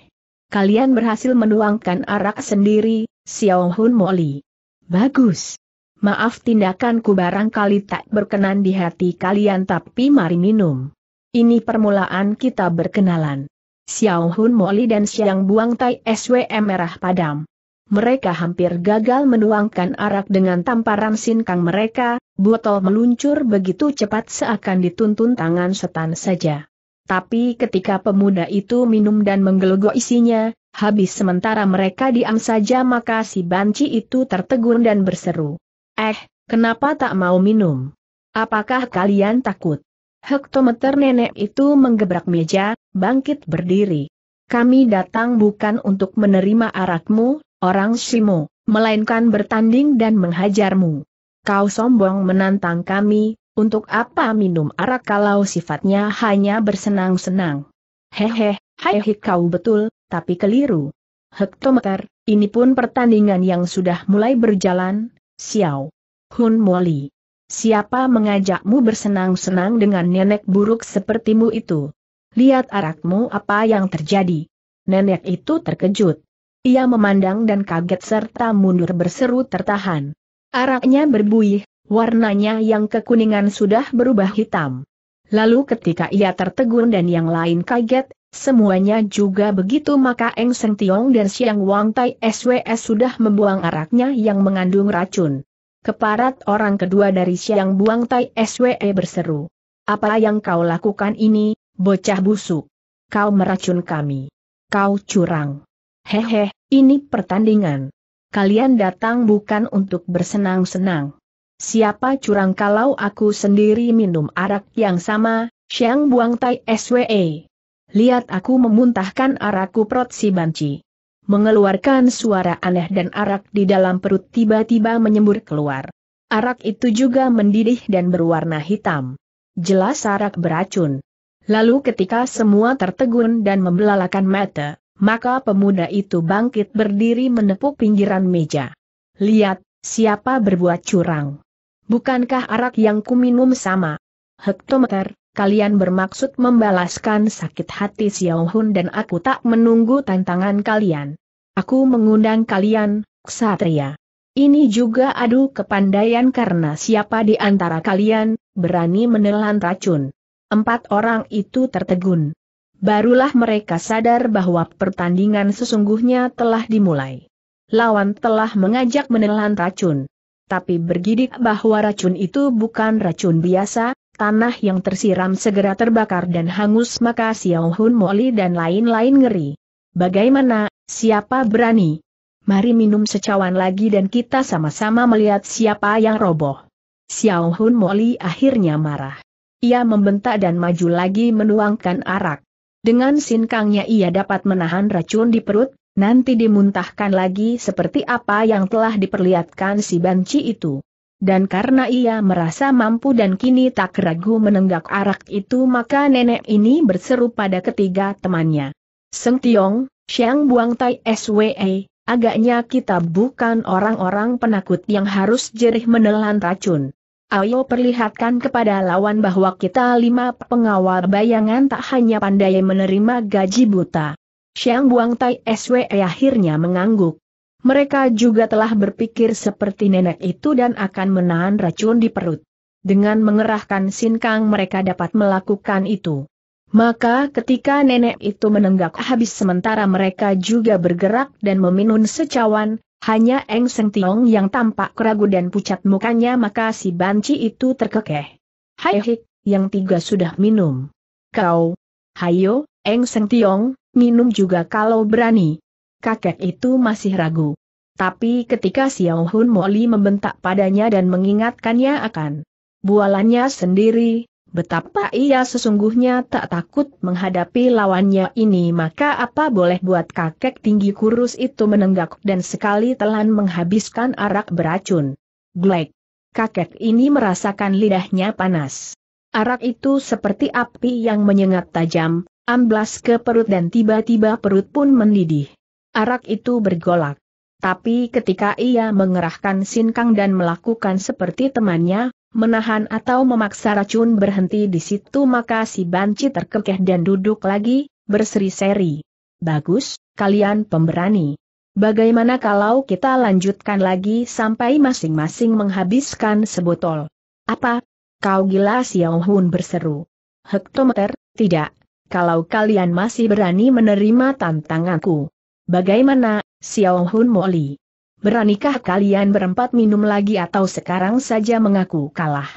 Kalian berhasil menuangkan arak sendiri, Xiao Hun Moli. Bagus. Maaf tindakanku barangkali tak berkenan di hati kalian tapi mari minum. Ini permulaan kita berkenalan. Xiao Hun Moli dan Xiang Buang Tai SW merah padam mereka hampir gagal menuangkan arak dengan tamparan sinkang mereka, botol meluncur begitu cepat seakan dituntun tangan setan saja. Tapi ketika pemuda itu minum dan menggelogok isinya, habis sementara mereka diam saja maka si banci itu tertegun dan berseru. Eh, kenapa tak mau minum? Apakah kalian takut? Hektometer nenek itu menggebrak meja, bangkit berdiri. Kami datang bukan untuk menerima arakmu, orang Simo, melainkan bertanding dan menghajarmu. Kau sombong menantang kami, untuk apa minum arak kalau sifatnya hanya bersenang-senang? Hehe, hehe kau betul, tapi keliru. Hektometer, ini pun pertandingan yang sudah mulai berjalan, Xiao. Hun Moli. Siapa mengajakmu bersenang-senang dengan nenek buruk sepertimu itu? Lihat arakmu apa yang terjadi. Nenek itu terkejut. Ia memandang dan kaget serta mundur berseru tertahan. Araknya berbuih, warnanya yang kekuningan sudah berubah hitam. Lalu ketika ia tertegun dan yang lain kaget, Semuanya juga begitu maka Eng Seng Tiong dan Siang Wang Tai SWS sudah membuang araknya yang mengandung racun. Keparat orang kedua dari Siang Buang Tai SWE berseru. Apa yang kau lakukan ini, bocah busuk? Kau meracun kami. Kau curang. Hehe, ini pertandingan. Kalian datang bukan untuk bersenang-senang. Siapa curang kalau aku sendiri minum arak yang sama, Xiang Buang Tai SWE. Lihat aku memuntahkan araku, Prot si Banci. Mengeluarkan suara aneh dan arak di dalam perut tiba-tiba menyembur keluar. Arak itu juga mendidih dan berwarna hitam. Jelas arak beracun. Lalu ketika semua tertegun dan membelalakan mata, maka pemuda itu bangkit berdiri menepuk pinggiran meja. Lihat, siapa berbuat curang? Bukankah arak yang kuminum sama? Hektometer, kalian bermaksud membalaskan sakit hati Xiao Hun dan aku tak menunggu tantangan kalian. Aku mengundang kalian, Ksatria. Ini juga adu kepandaian karena siapa di antara kalian, berani menelan racun. Empat orang itu tertegun barulah mereka sadar bahwa pertandingan sesungguhnya telah dimulai. Lawan telah mengajak menelan racun. Tapi bergidik bahwa racun itu bukan racun biasa, tanah yang tersiram segera terbakar dan hangus maka Xiao Hun Moli dan lain-lain ngeri. Bagaimana, siapa berani? Mari minum secawan lagi dan kita sama-sama melihat siapa yang roboh. Xiao Hun Moli akhirnya marah. Ia membentak dan maju lagi menuangkan arak. Dengan sinkangnya ia dapat menahan racun di perut, nanti dimuntahkan lagi seperti apa yang telah diperlihatkan si banci itu. Dan karena ia merasa mampu dan kini tak ragu menenggak arak itu maka nenek ini berseru pada ketiga temannya. Seng Tiong, Siang Buang Tai SWE, agaknya kita bukan orang-orang penakut yang harus jerih menelan racun. Ayo perlihatkan kepada lawan bahwa kita lima pengawal bayangan tak hanya pandai menerima gaji buta. Xiang Buang Tai SWE akhirnya mengangguk. Mereka juga telah berpikir seperti nenek itu dan akan menahan racun di perut. Dengan mengerahkan sinkang mereka dapat melakukan itu. Maka ketika nenek itu menenggak habis sementara mereka juga bergerak dan meminun secawan, hanya Eng Seng Tiong yang tampak ragu dan pucat mukanya maka si banci itu terkekeh. Hai hik, yang tiga sudah minum. Kau, hayo, Eng Seng Tiong, minum juga kalau berani. Kakek itu masih ragu. Tapi ketika Xiao Hun Moli membentak padanya dan mengingatkannya akan bualannya sendiri, Betapa ia sesungguhnya tak takut menghadapi lawannya ini maka apa boleh buat kakek tinggi kurus itu menenggak dan sekali telan menghabiskan arak beracun. Glek. Kakek ini merasakan lidahnya panas. Arak itu seperti api yang menyengat tajam, amblas ke perut dan tiba-tiba perut pun mendidih. Arak itu bergolak. Tapi ketika ia mengerahkan sinkang dan melakukan seperti temannya, menahan atau memaksa racun berhenti di situ maka si banci terkekeh dan duduk lagi, berseri-seri. Bagus, kalian pemberani. Bagaimana kalau kita lanjutkan lagi sampai masing-masing menghabiskan sebotol? Apa? Kau gila Xiao Hun berseru. Hektometer, tidak. Kalau kalian masih berani menerima tantanganku. Bagaimana, Xiao Hun Moli? Beranikah kalian berempat minum lagi atau sekarang saja mengaku kalah?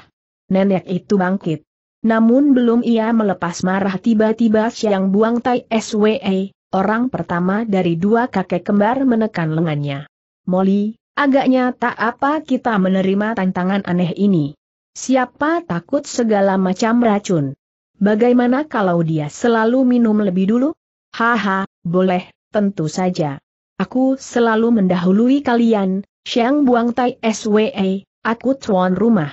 Nenek itu bangkit. Namun belum ia melepas marah tiba-tiba siang buang tai SWE, orang pertama dari dua kakek kembar menekan lengannya. Molly, agaknya tak apa kita menerima tantangan aneh ini. Siapa takut segala macam racun? Bagaimana kalau dia selalu minum lebih dulu? Haha, boleh, tentu saja. Aku selalu mendahului kalian, Shang Buang Tai SWE, aku tuan rumah.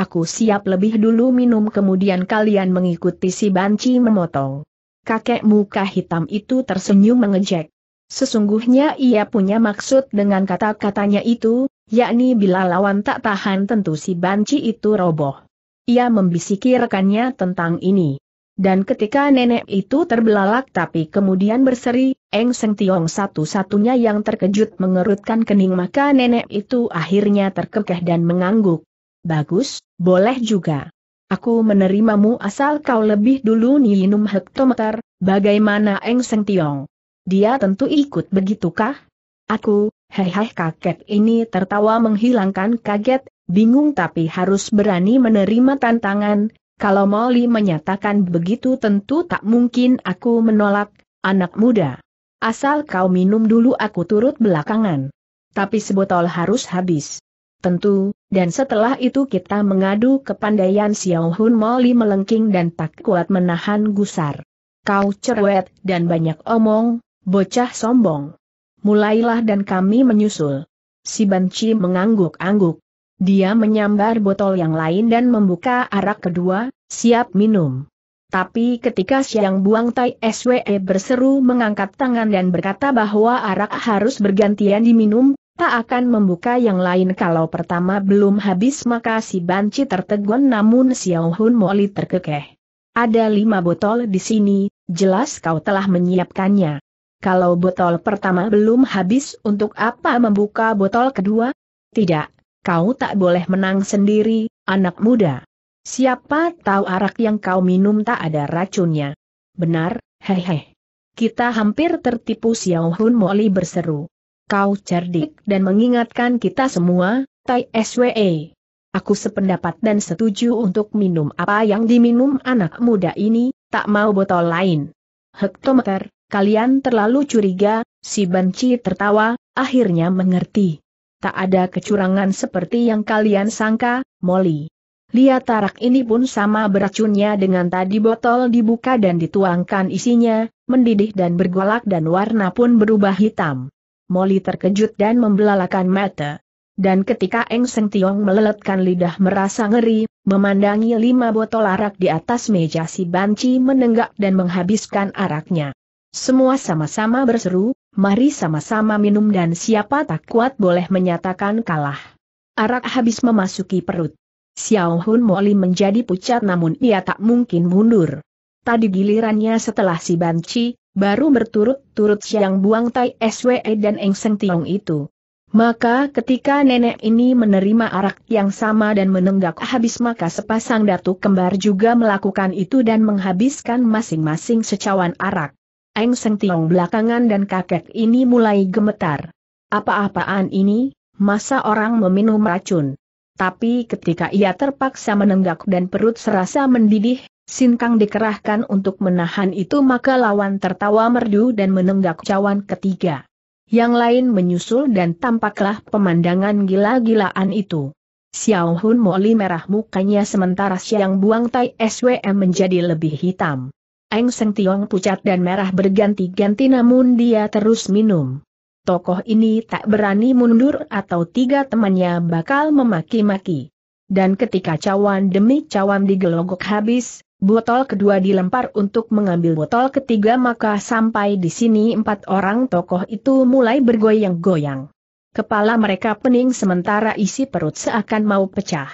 Aku siap lebih dulu minum kemudian kalian mengikuti si banci memotong. Kakek muka hitam itu tersenyum mengejek. Sesungguhnya ia punya maksud dengan kata-katanya itu, yakni bila lawan tak tahan tentu si banci itu roboh. Ia membisiki rekannya tentang ini. Dan ketika nenek itu terbelalak tapi kemudian berseri, Eng Seng Tiong satu-satunya yang terkejut mengerutkan kening maka nenek itu akhirnya terkekeh dan mengangguk. Bagus, boleh juga. Aku menerimamu asal kau lebih dulu nilinum hektometer, bagaimana Eng Seng Tiong? Dia tentu ikut begitukah? Aku, hehehe kakek ini tertawa menghilangkan kaget, bingung tapi harus berani menerima tantangan, kalau Molly menyatakan begitu tentu tak mungkin aku menolak, anak muda. Asal kau minum dulu aku turut belakangan. Tapi sebotol harus habis. Tentu, dan setelah itu kita mengadu ke kepandaian Xiao Hun Molly melengking dan tak kuat menahan gusar. Kau cerewet dan banyak omong, bocah sombong. Mulailah dan kami menyusul. Si Banci mengangguk-angguk. Dia menyambar botol yang lain dan membuka arak kedua, siap minum. Tapi ketika Siang Buang Tai SWE berseru mengangkat tangan dan berkata bahwa arak harus bergantian diminum, tak akan membuka yang lain kalau pertama belum habis maka si banci tertegun namun Xiao Hun Moli terkekeh. Ada lima botol di sini, jelas kau telah menyiapkannya. Kalau botol pertama belum habis untuk apa membuka botol kedua? Tidak, Kau tak boleh menang sendiri, anak muda. Siapa tahu arak yang kau minum tak ada racunnya. Benar, hehe. Kita hampir tertipu Xiao Hun Moli berseru. Kau cerdik dan mengingatkan kita semua, Tai SWE. Aku sependapat dan setuju untuk minum apa yang diminum anak muda ini, tak mau botol lain. Hektometer, kalian terlalu curiga, si Banci tertawa, akhirnya mengerti. Tak ada kecurangan seperti yang kalian sangka, Molly. Lihat tarak ini pun sama beracunnya dengan tadi botol dibuka dan dituangkan isinya, mendidih dan bergolak dan warna pun berubah hitam. Molly terkejut dan membelalakan mata. Dan ketika Eng Seng Tiong meleletkan lidah merasa ngeri, memandangi lima botol arak di atas meja si Banci menenggak dan menghabiskan araknya. Semua sama-sama berseru, mari sama-sama minum dan siapa tak kuat boleh menyatakan kalah. Arak habis memasuki perut. Xiao Hun Moli menjadi pucat namun ia tak mungkin mundur. Tadi gilirannya setelah si Banci, baru berturut-turut siang buang Tai SWE dan Eng Seng Tiong itu. Maka ketika nenek ini menerima arak yang sama dan menenggak habis maka sepasang datuk kembar juga melakukan itu dan menghabiskan masing-masing secawan arak. Eng Seng Tiong belakangan dan kakek ini mulai gemetar. Apa-apaan ini, masa orang meminum racun? Tapi ketika ia terpaksa menenggak dan perut serasa mendidih, Sinkang dikerahkan untuk menahan itu maka lawan tertawa merdu dan menenggak cawan ketiga. Yang lain menyusul dan tampaklah pemandangan gila-gilaan itu. Xiao Hun Moli merah mukanya sementara siang Buang Tai SWM menjadi lebih hitam. Eng Seng Tiong pucat dan merah berganti-ganti namun dia terus minum. Tokoh ini tak berani mundur atau tiga temannya bakal memaki-maki. Dan ketika cawan demi cawan digelogok habis, botol kedua dilempar untuk mengambil botol ketiga maka sampai di sini empat orang tokoh itu mulai bergoyang-goyang. Kepala mereka pening sementara isi perut seakan mau pecah.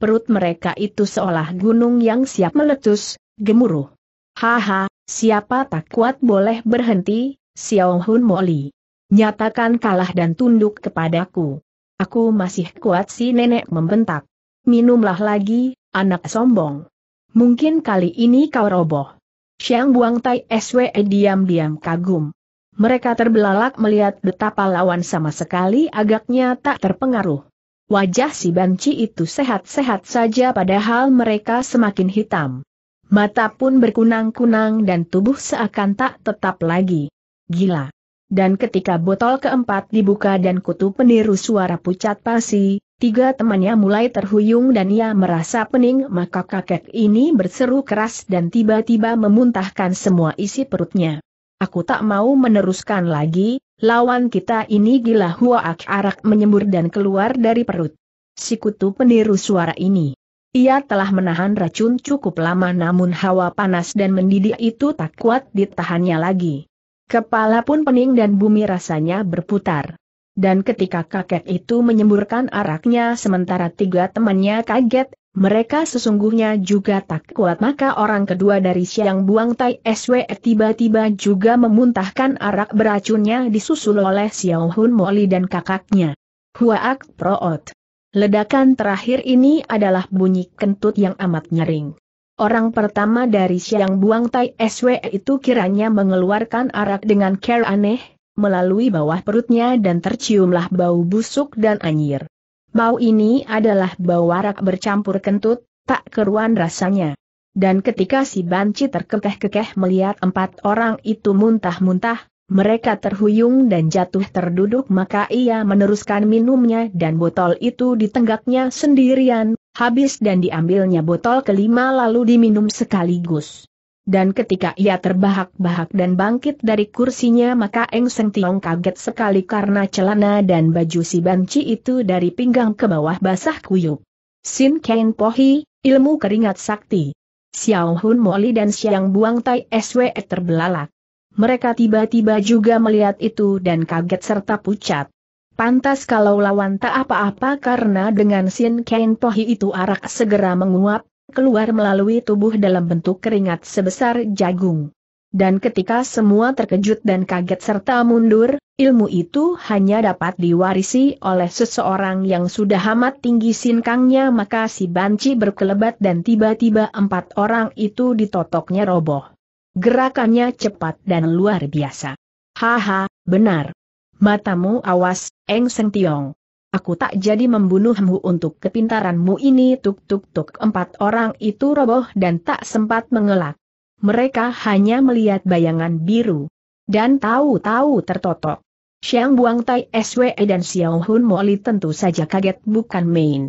Perut mereka itu seolah gunung yang siap meletus, gemuruh. Haha, siapa tak kuat boleh berhenti, Xiao Hun Moli. Nyatakan kalah dan tunduk kepadaku. Aku masih kuat si nenek membentak. Minumlah lagi, anak sombong. Mungkin kali ini kau roboh. Xiang Buang Tai SWE diam-diam kagum. Mereka terbelalak melihat betapa lawan sama sekali agaknya tak terpengaruh. Wajah si banci itu sehat-sehat saja padahal mereka semakin hitam. Mata pun berkunang-kunang dan tubuh seakan tak tetap lagi. Gila. Dan ketika botol keempat dibuka dan kutu peniru suara pucat pasi, tiga temannya mulai terhuyung dan ia merasa pening maka kakek ini berseru keras dan tiba-tiba memuntahkan semua isi perutnya. Aku tak mau meneruskan lagi, lawan kita ini gila Huaak arak menyembur dan keluar dari perut. Si kutu peniru suara ini. Ia telah menahan racun cukup lama namun hawa panas dan mendidih itu tak kuat ditahannya lagi. Kepala pun pening dan bumi rasanya berputar. Dan ketika kakek itu menyemburkan araknya sementara tiga temannya kaget, mereka sesungguhnya juga tak kuat maka orang kedua dari Siang Buang Tai SW tiba-tiba juga memuntahkan arak beracunnya disusul oleh Xiao Hun Moli dan kakaknya. Huaak Proot. Ledakan terakhir ini adalah bunyi kentut yang amat nyering. Orang pertama dari Siang Buang Tai SW itu kiranya mengeluarkan arak dengan care aneh, melalui bawah perutnya dan terciumlah bau busuk dan anyir. Bau ini adalah bau arak bercampur kentut, tak keruan rasanya. Dan ketika si banci terkekeh-kekeh melihat empat orang itu muntah-muntah, mereka terhuyung dan jatuh terduduk maka ia meneruskan minumnya dan botol itu ditenggaknya sendirian, habis dan diambilnya botol kelima lalu diminum sekaligus. Dan ketika ia terbahak-bahak dan bangkit dari kursinya maka Eng Seng Tiong kaget sekali karena celana dan baju si banci itu dari pinggang ke bawah basah kuyup. Sin Ken Pohi, ilmu keringat sakti. Xiao Hun Moli dan Siang Buang Tai SWE terbelalak. Mereka tiba-tiba juga melihat itu dan kaget serta pucat. Pantas kalau lawan tak apa-apa karena dengan Sin kain Pohi itu arak segera menguap, keluar melalui tubuh dalam bentuk keringat sebesar jagung. Dan ketika semua terkejut dan kaget serta mundur, ilmu itu hanya dapat diwarisi oleh seseorang yang sudah amat tinggi sinkangnya maka si banci berkelebat dan tiba-tiba empat orang itu ditotoknya roboh. Gerakannya cepat dan luar biasa. Haha, benar. Matamu awas, Eng Seng Tiong. Aku tak jadi membunuhmu untuk kepintaranmu ini tuk tuk tuk empat orang itu roboh dan tak sempat mengelak. Mereka hanya melihat bayangan biru. Dan tahu-tahu tertotok. Xiang Buang Tai SWE dan Xiao Hun Moli tentu saja kaget bukan main.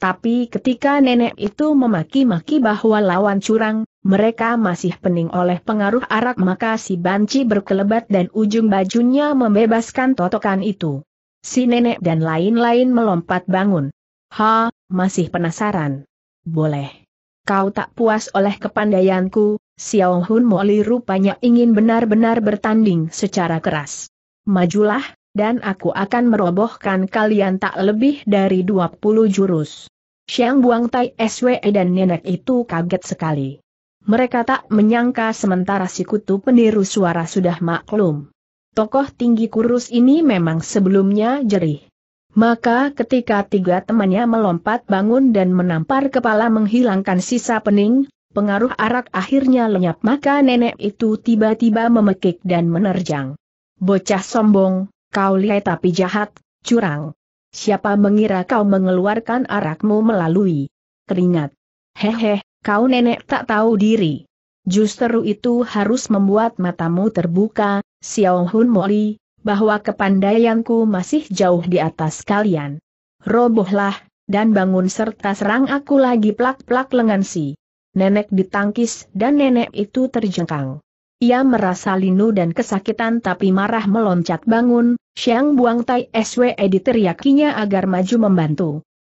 Tapi ketika nenek itu memaki-maki bahwa lawan curang, mereka masih pening oleh pengaruh arak maka si banci berkelebat dan ujung bajunya membebaskan totokan itu. Si nenek dan lain-lain melompat bangun. Ha, masih penasaran? Boleh. Kau tak puas oleh kepandaianku, Xiao Hun Moli rupanya ingin benar-benar bertanding secara keras. Majulah, dan aku akan merobohkan kalian tak lebih dari 20 jurus. Siang Buang Tai SWE dan nenek itu kaget sekali. Mereka tak menyangka sementara si kutu peniru suara sudah maklum. Tokoh tinggi kurus ini memang sebelumnya jerih. Maka ketika tiga temannya melompat bangun dan menampar kepala menghilangkan sisa pening, pengaruh arak akhirnya lenyap maka nenek itu tiba-tiba memekik dan menerjang. Bocah sombong, Kau lihat tapi jahat, curang. Siapa mengira kau mengeluarkan arakmu melalui keringat? Hehe, kau nenek tak tahu diri. Justru itu harus membuat matamu terbuka, Xiao Hun Moli, bahwa kepandaianku masih jauh di atas kalian. Robohlah, dan bangun serta serang aku lagi plak-plak lengan si. Nenek ditangkis dan nenek itu terjengkang. Ia merasa linu dan kesakitan tapi marah meloncat bangun, Siang Buang Tai SWE diteriakinya agar maju membantu.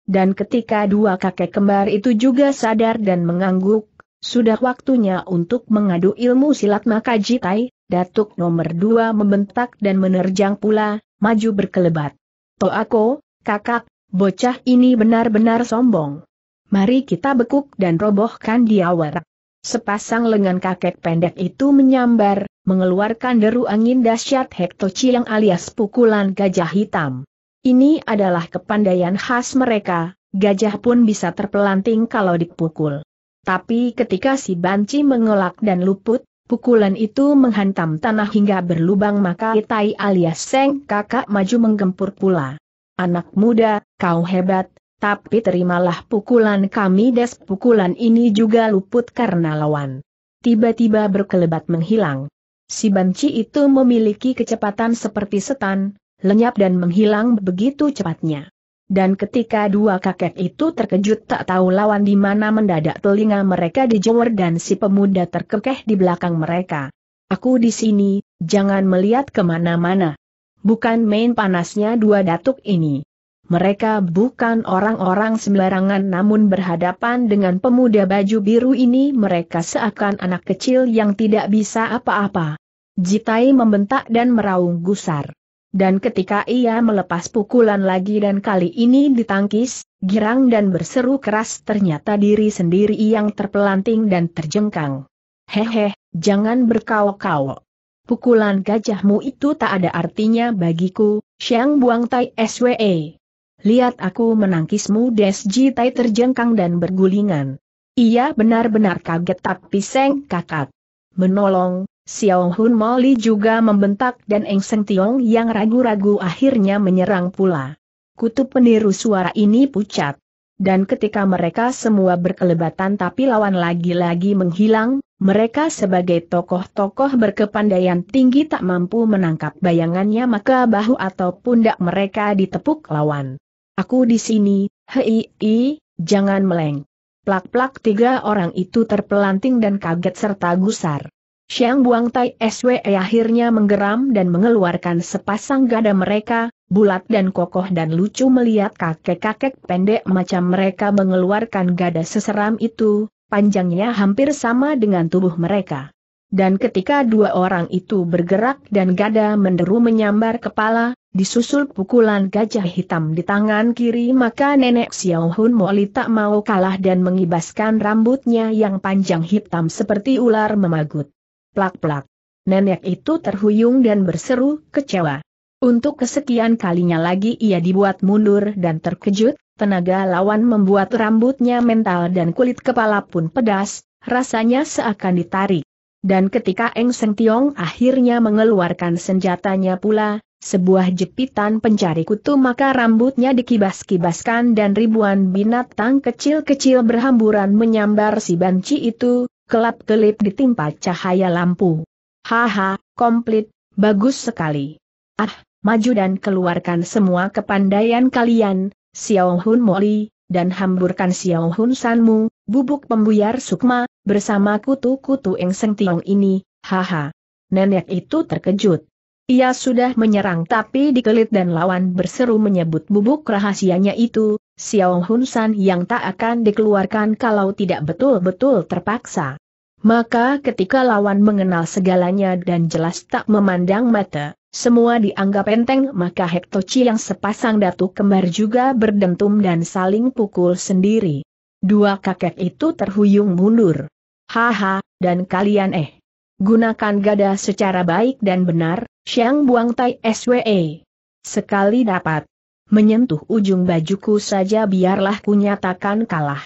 Dan ketika dua kakek kembar itu juga sadar dan mengangguk, sudah waktunya untuk mengadu ilmu silat maka Jitai, Datuk nomor dua membentak dan menerjang pula, maju berkelebat. aku, kakak, bocah ini benar-benar sombong. Mari kita bekuk dan robohkan dia warak. Sepasang lengan kakek pendek itu menyambar, mengeluarkan deru angin dahsyat yang alias pukulan gajah hitam. Ini adalah kepandaian khas mereka, gajah pun bisa terpelanting kalau dipukul. Tapi ketika si banci mengelak dan luput, pukulan itu menghantam tanah hingga berlubang maka Itai alias Seng kakak maju menggempur pula. Anak muda, kau hebat, tapi terimalah pukulan kami des pukulan ini juga luput karena lawan. Tiba-tiba berkelebat menghilang. Si banci itu memiliki kecepatan seperti setan, lenyap dan menghilang begitu cepatnya. Dan ketika dua kakek itu terkejut tak tahu lawan di mana mendadak telinga mereka dijemur dan si pemuda terkekeh di belakang mereka. Aku di sini, jangan melihat kemana-mana. Bukan main panasnya dua datuk ini. Mereka bukan orang-orang sembarangan namun berhadapan dengan pemuda baju biru ini mereka seakan anak kecil yang tidak bisa apa-apa. Jitai membentak dan meraung gusar. Dan ketika ia melepas pukulan lagi dan kali ini ditangkis, girang dan berseru keras ternyata diri sendiri yang terpelanting dan terjengkang. Hehe, jangan berkawok-kawok. Pukulan gajahmu itu tak ada artinya bagiku, Xiang Buang Tai SWE. Lihat aku menangkismu Desji Tai terjengkang dan bergulingan. Ia benar-benar kaget tapi seng kakat. Menolong, Xiao Hun Moli juga membentak dan Eng Seng Tiong yang ragu-ragu akhirnya menyerang pula. Kutub peniru suara ini pucat. Dan ketika mereka semua berkelebatan tapi lawan lagi-lagi menghilang, mereka sebagai tokoh-tokoh berkepandaian tinggi tak mampu menangkap bayangannya maka bahu ataupun pundak mereka ditepuk lawan. Aku di sini, hei, i, jangan meleng. Plak-plak tiga orang itu terpelanting dan kaget serta gusar. Siang Buang Tai SWE akhirnya menggeram dan mengeluarkan sepasang gada mereka, bulat dan kokoh dan lucu melihat kakek-kakek pendek macam mereka mengeluarkan gada seseram itu, panjangnya hampir sama dengan tubuh mereka. Dan ketika dua orang itu bergerak dan gada menderu menyambar kepala, disusul pukulan gajah hitam di tangan kiri maka nenek Xiao Hun Moli tak mau kalah dan mengibaskan rambutnya yang panjang hitam seperti ular memagut. Plak-plak. Nenek itu terhuyung dan berseru, kecewa. Untuk kesekian kalinya lagi ia dibuat mundur dan terkejut, tenaga lawan membuat rambutnya mental dan kulit kepala pun pedas, rasanya seakan ditarik. Dan ketika Eng Seng Tiong akhirnya mengeluarkan senjatanya pula, sebuah jepitan pencari kutu maka rambutnya dikibas-kibaskan dan ribuan binatang kecil-kecil berhamburan menyambar si banci itu, kelap-kelip ditimpa cahaya lampu. Haha, komplit, bagus sekali. Ah, maju dan keluarkan semua kepandaian kalian, Xiao Hun Moli, dan hamburkan Xiao Hun Sanmu, bubuk pembuyar sukma, bersama kutu-kutu Eng Seng Tiong ini, haha. Nenek itu terkejut. Ia sudah menyerang tapi dikelit dan lawan berseru menyebut bubuk rahasianya itu, Xiao Hun San yang tak akan dikeluarkan kalau tidak betul-betul terpaksa. Maka ketika lawan mengenal segalanya dan jelas tak memandang mata, semua dianggap enteng maka Hektoci yang sepasang datu kembar juga berdentum dan saling pukul sendiri. Dua kakek itu terhuyung mundur. Haha, dan kalian eh. Gunakan gada secara baik dan benar, Siang Buang Tai SWE. Sekali dapat. Menyentuh ujung bajuku saja biarlah kunyatakan kalah.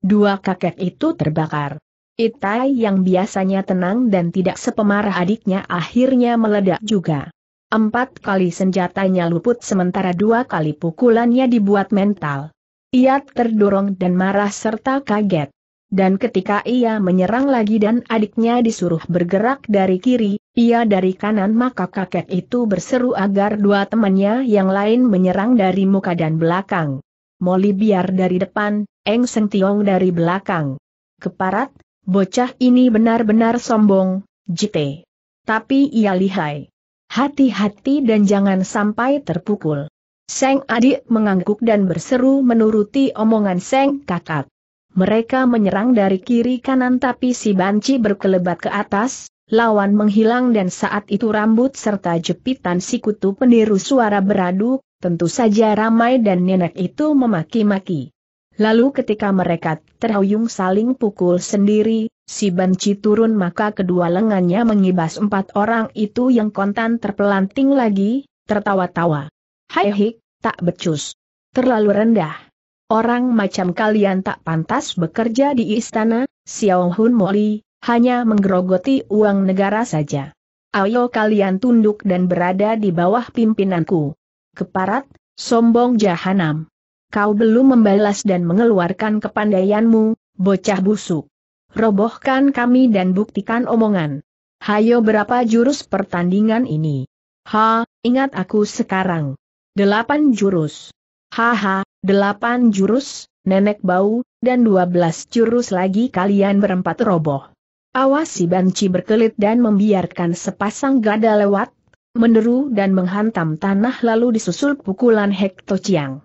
Dua kakek itu terbakar. Itai yang biasanya tenang dan tidak sepemarah adiknya akhirnya meledak juga. Empat kali senjatanya luput sementara dua kali pukulannya dibuat mental. Ia terdorong dan marah serta kaget. Dan ketika ia menyerang lagi dan adiknya disuruh bergerak dari kiri, ia dari kanan maka kakek itu berseru agar dua temannya yang lain menyerang dari muka dan belakang. Moli biar dari depan, Eng Seng Tiong dari belakang. Keparat, bocah ini benar-benar sombong, jite. Tapi ia lihai. Hati-hati dan jangan sampai terpukul. Seng adik mengangguk dan berseru menuruti omongan Seng kakak. Mereka menyerang dari kiri kanan tapi si banci berkelebat ke atas, lawan menghilang dan saat itu rambut serta jepitan si kutu peniru suara beradu, tentu saja ramai dan nenek itu memaki-maki. Lalu ketika mereka terhuyung saling pukul sendiri, Si Banci turun maka kedua lengannya mengibas empat orang itu yang kontan terpelanting lagi, tertawa-tawa. Hai hik, tak becus. Terlalu rendah. Orang macam kalian tak pantas bekerja di istana, Xiao Hun Moli, hanya menggerogoti uang negara saja. Ayo kalian tunduk dan berada di bawah pimpinanku. Keparat, sombong jahanam. Kau belum membalas dan mengeluarkan kepandaianmu, bocah busuk robohkan kami dan buktikan omongan. Hayo berapa jurus pertandingan ini? Ha, ingat aku sekarang. Delapan jurus. Haha, delapan jurus, nenek bau, dan dua belas jurus lagi kalian berempat roboh. Awas si banci berkelit dan membiarkan sepasang gada lewat, Meneru dan menghantam tanah lalu disusul pukulan Hekto Chiang.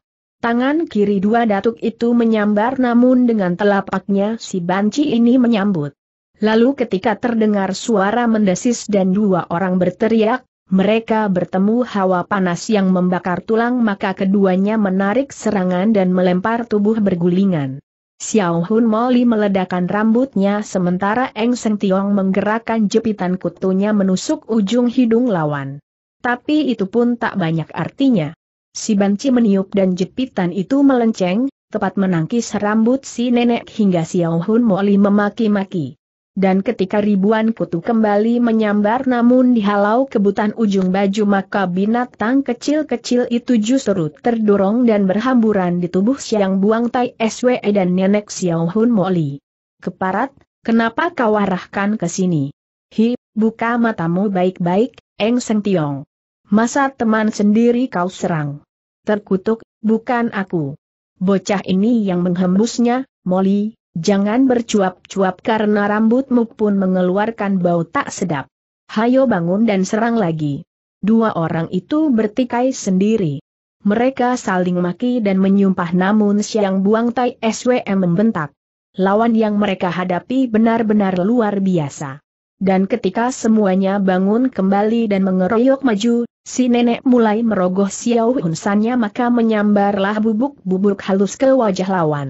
Tangan kiri dua datuk itu menyambar namun dengan telapaknya si banci ini menyambut. Lalu ketika terdengar suara mendesis dan dua orang berteriak, mereka bertemu hawa panas yang membakar tulang maka keduanya menarik serangan dan melempar tubuh bergulingan. Xiao Hun Moli meledakkan rambutnya sementara Eng Seng Tiong menggerakkan jepitan kutunya menusuk ujung hidung lawan. Tapi itu pun tak banyak artinya. Si banci meniup dan jepitan itu melenceng, tepat menangkis rambut si nenek hingga Xiao Hun Moli memaki-maki. Dan ketika ribuan kutu kembali menyambar namun dihalau kebutan ujung baju maka binatang kecil-kecil itu justru terdorong dan berhamburan di tubuh Siang Buang Tai SWE dan nenek Xiao Hun Moli. Keparat, kenapa kau arahkan ke sini? Hi, buka matamu baik-baik, Eng Seng Tiong. Masa teman sendiri kau serang terkutuk, bukan aku. Bocah ini yang menghembusnya, Molly, jangan bercuap-cuap karena rambutmu pun mengeluarkan bau tak sedap. Hayo bangun dan serang lagi. Dua orang itu bertikai sendiri. Mereka saling maki dan menyumpah namun siang buang tai SWM membentak. Lawan yang mereka hadapi benar-benar luar biasa. Dan ketika semuanya bangun kembali dan mengeroyok maju, Si nenek mulai merogoh Xiao Hunsannya maka menyambarlah bubuk-bubuk halus ke wajah lawan.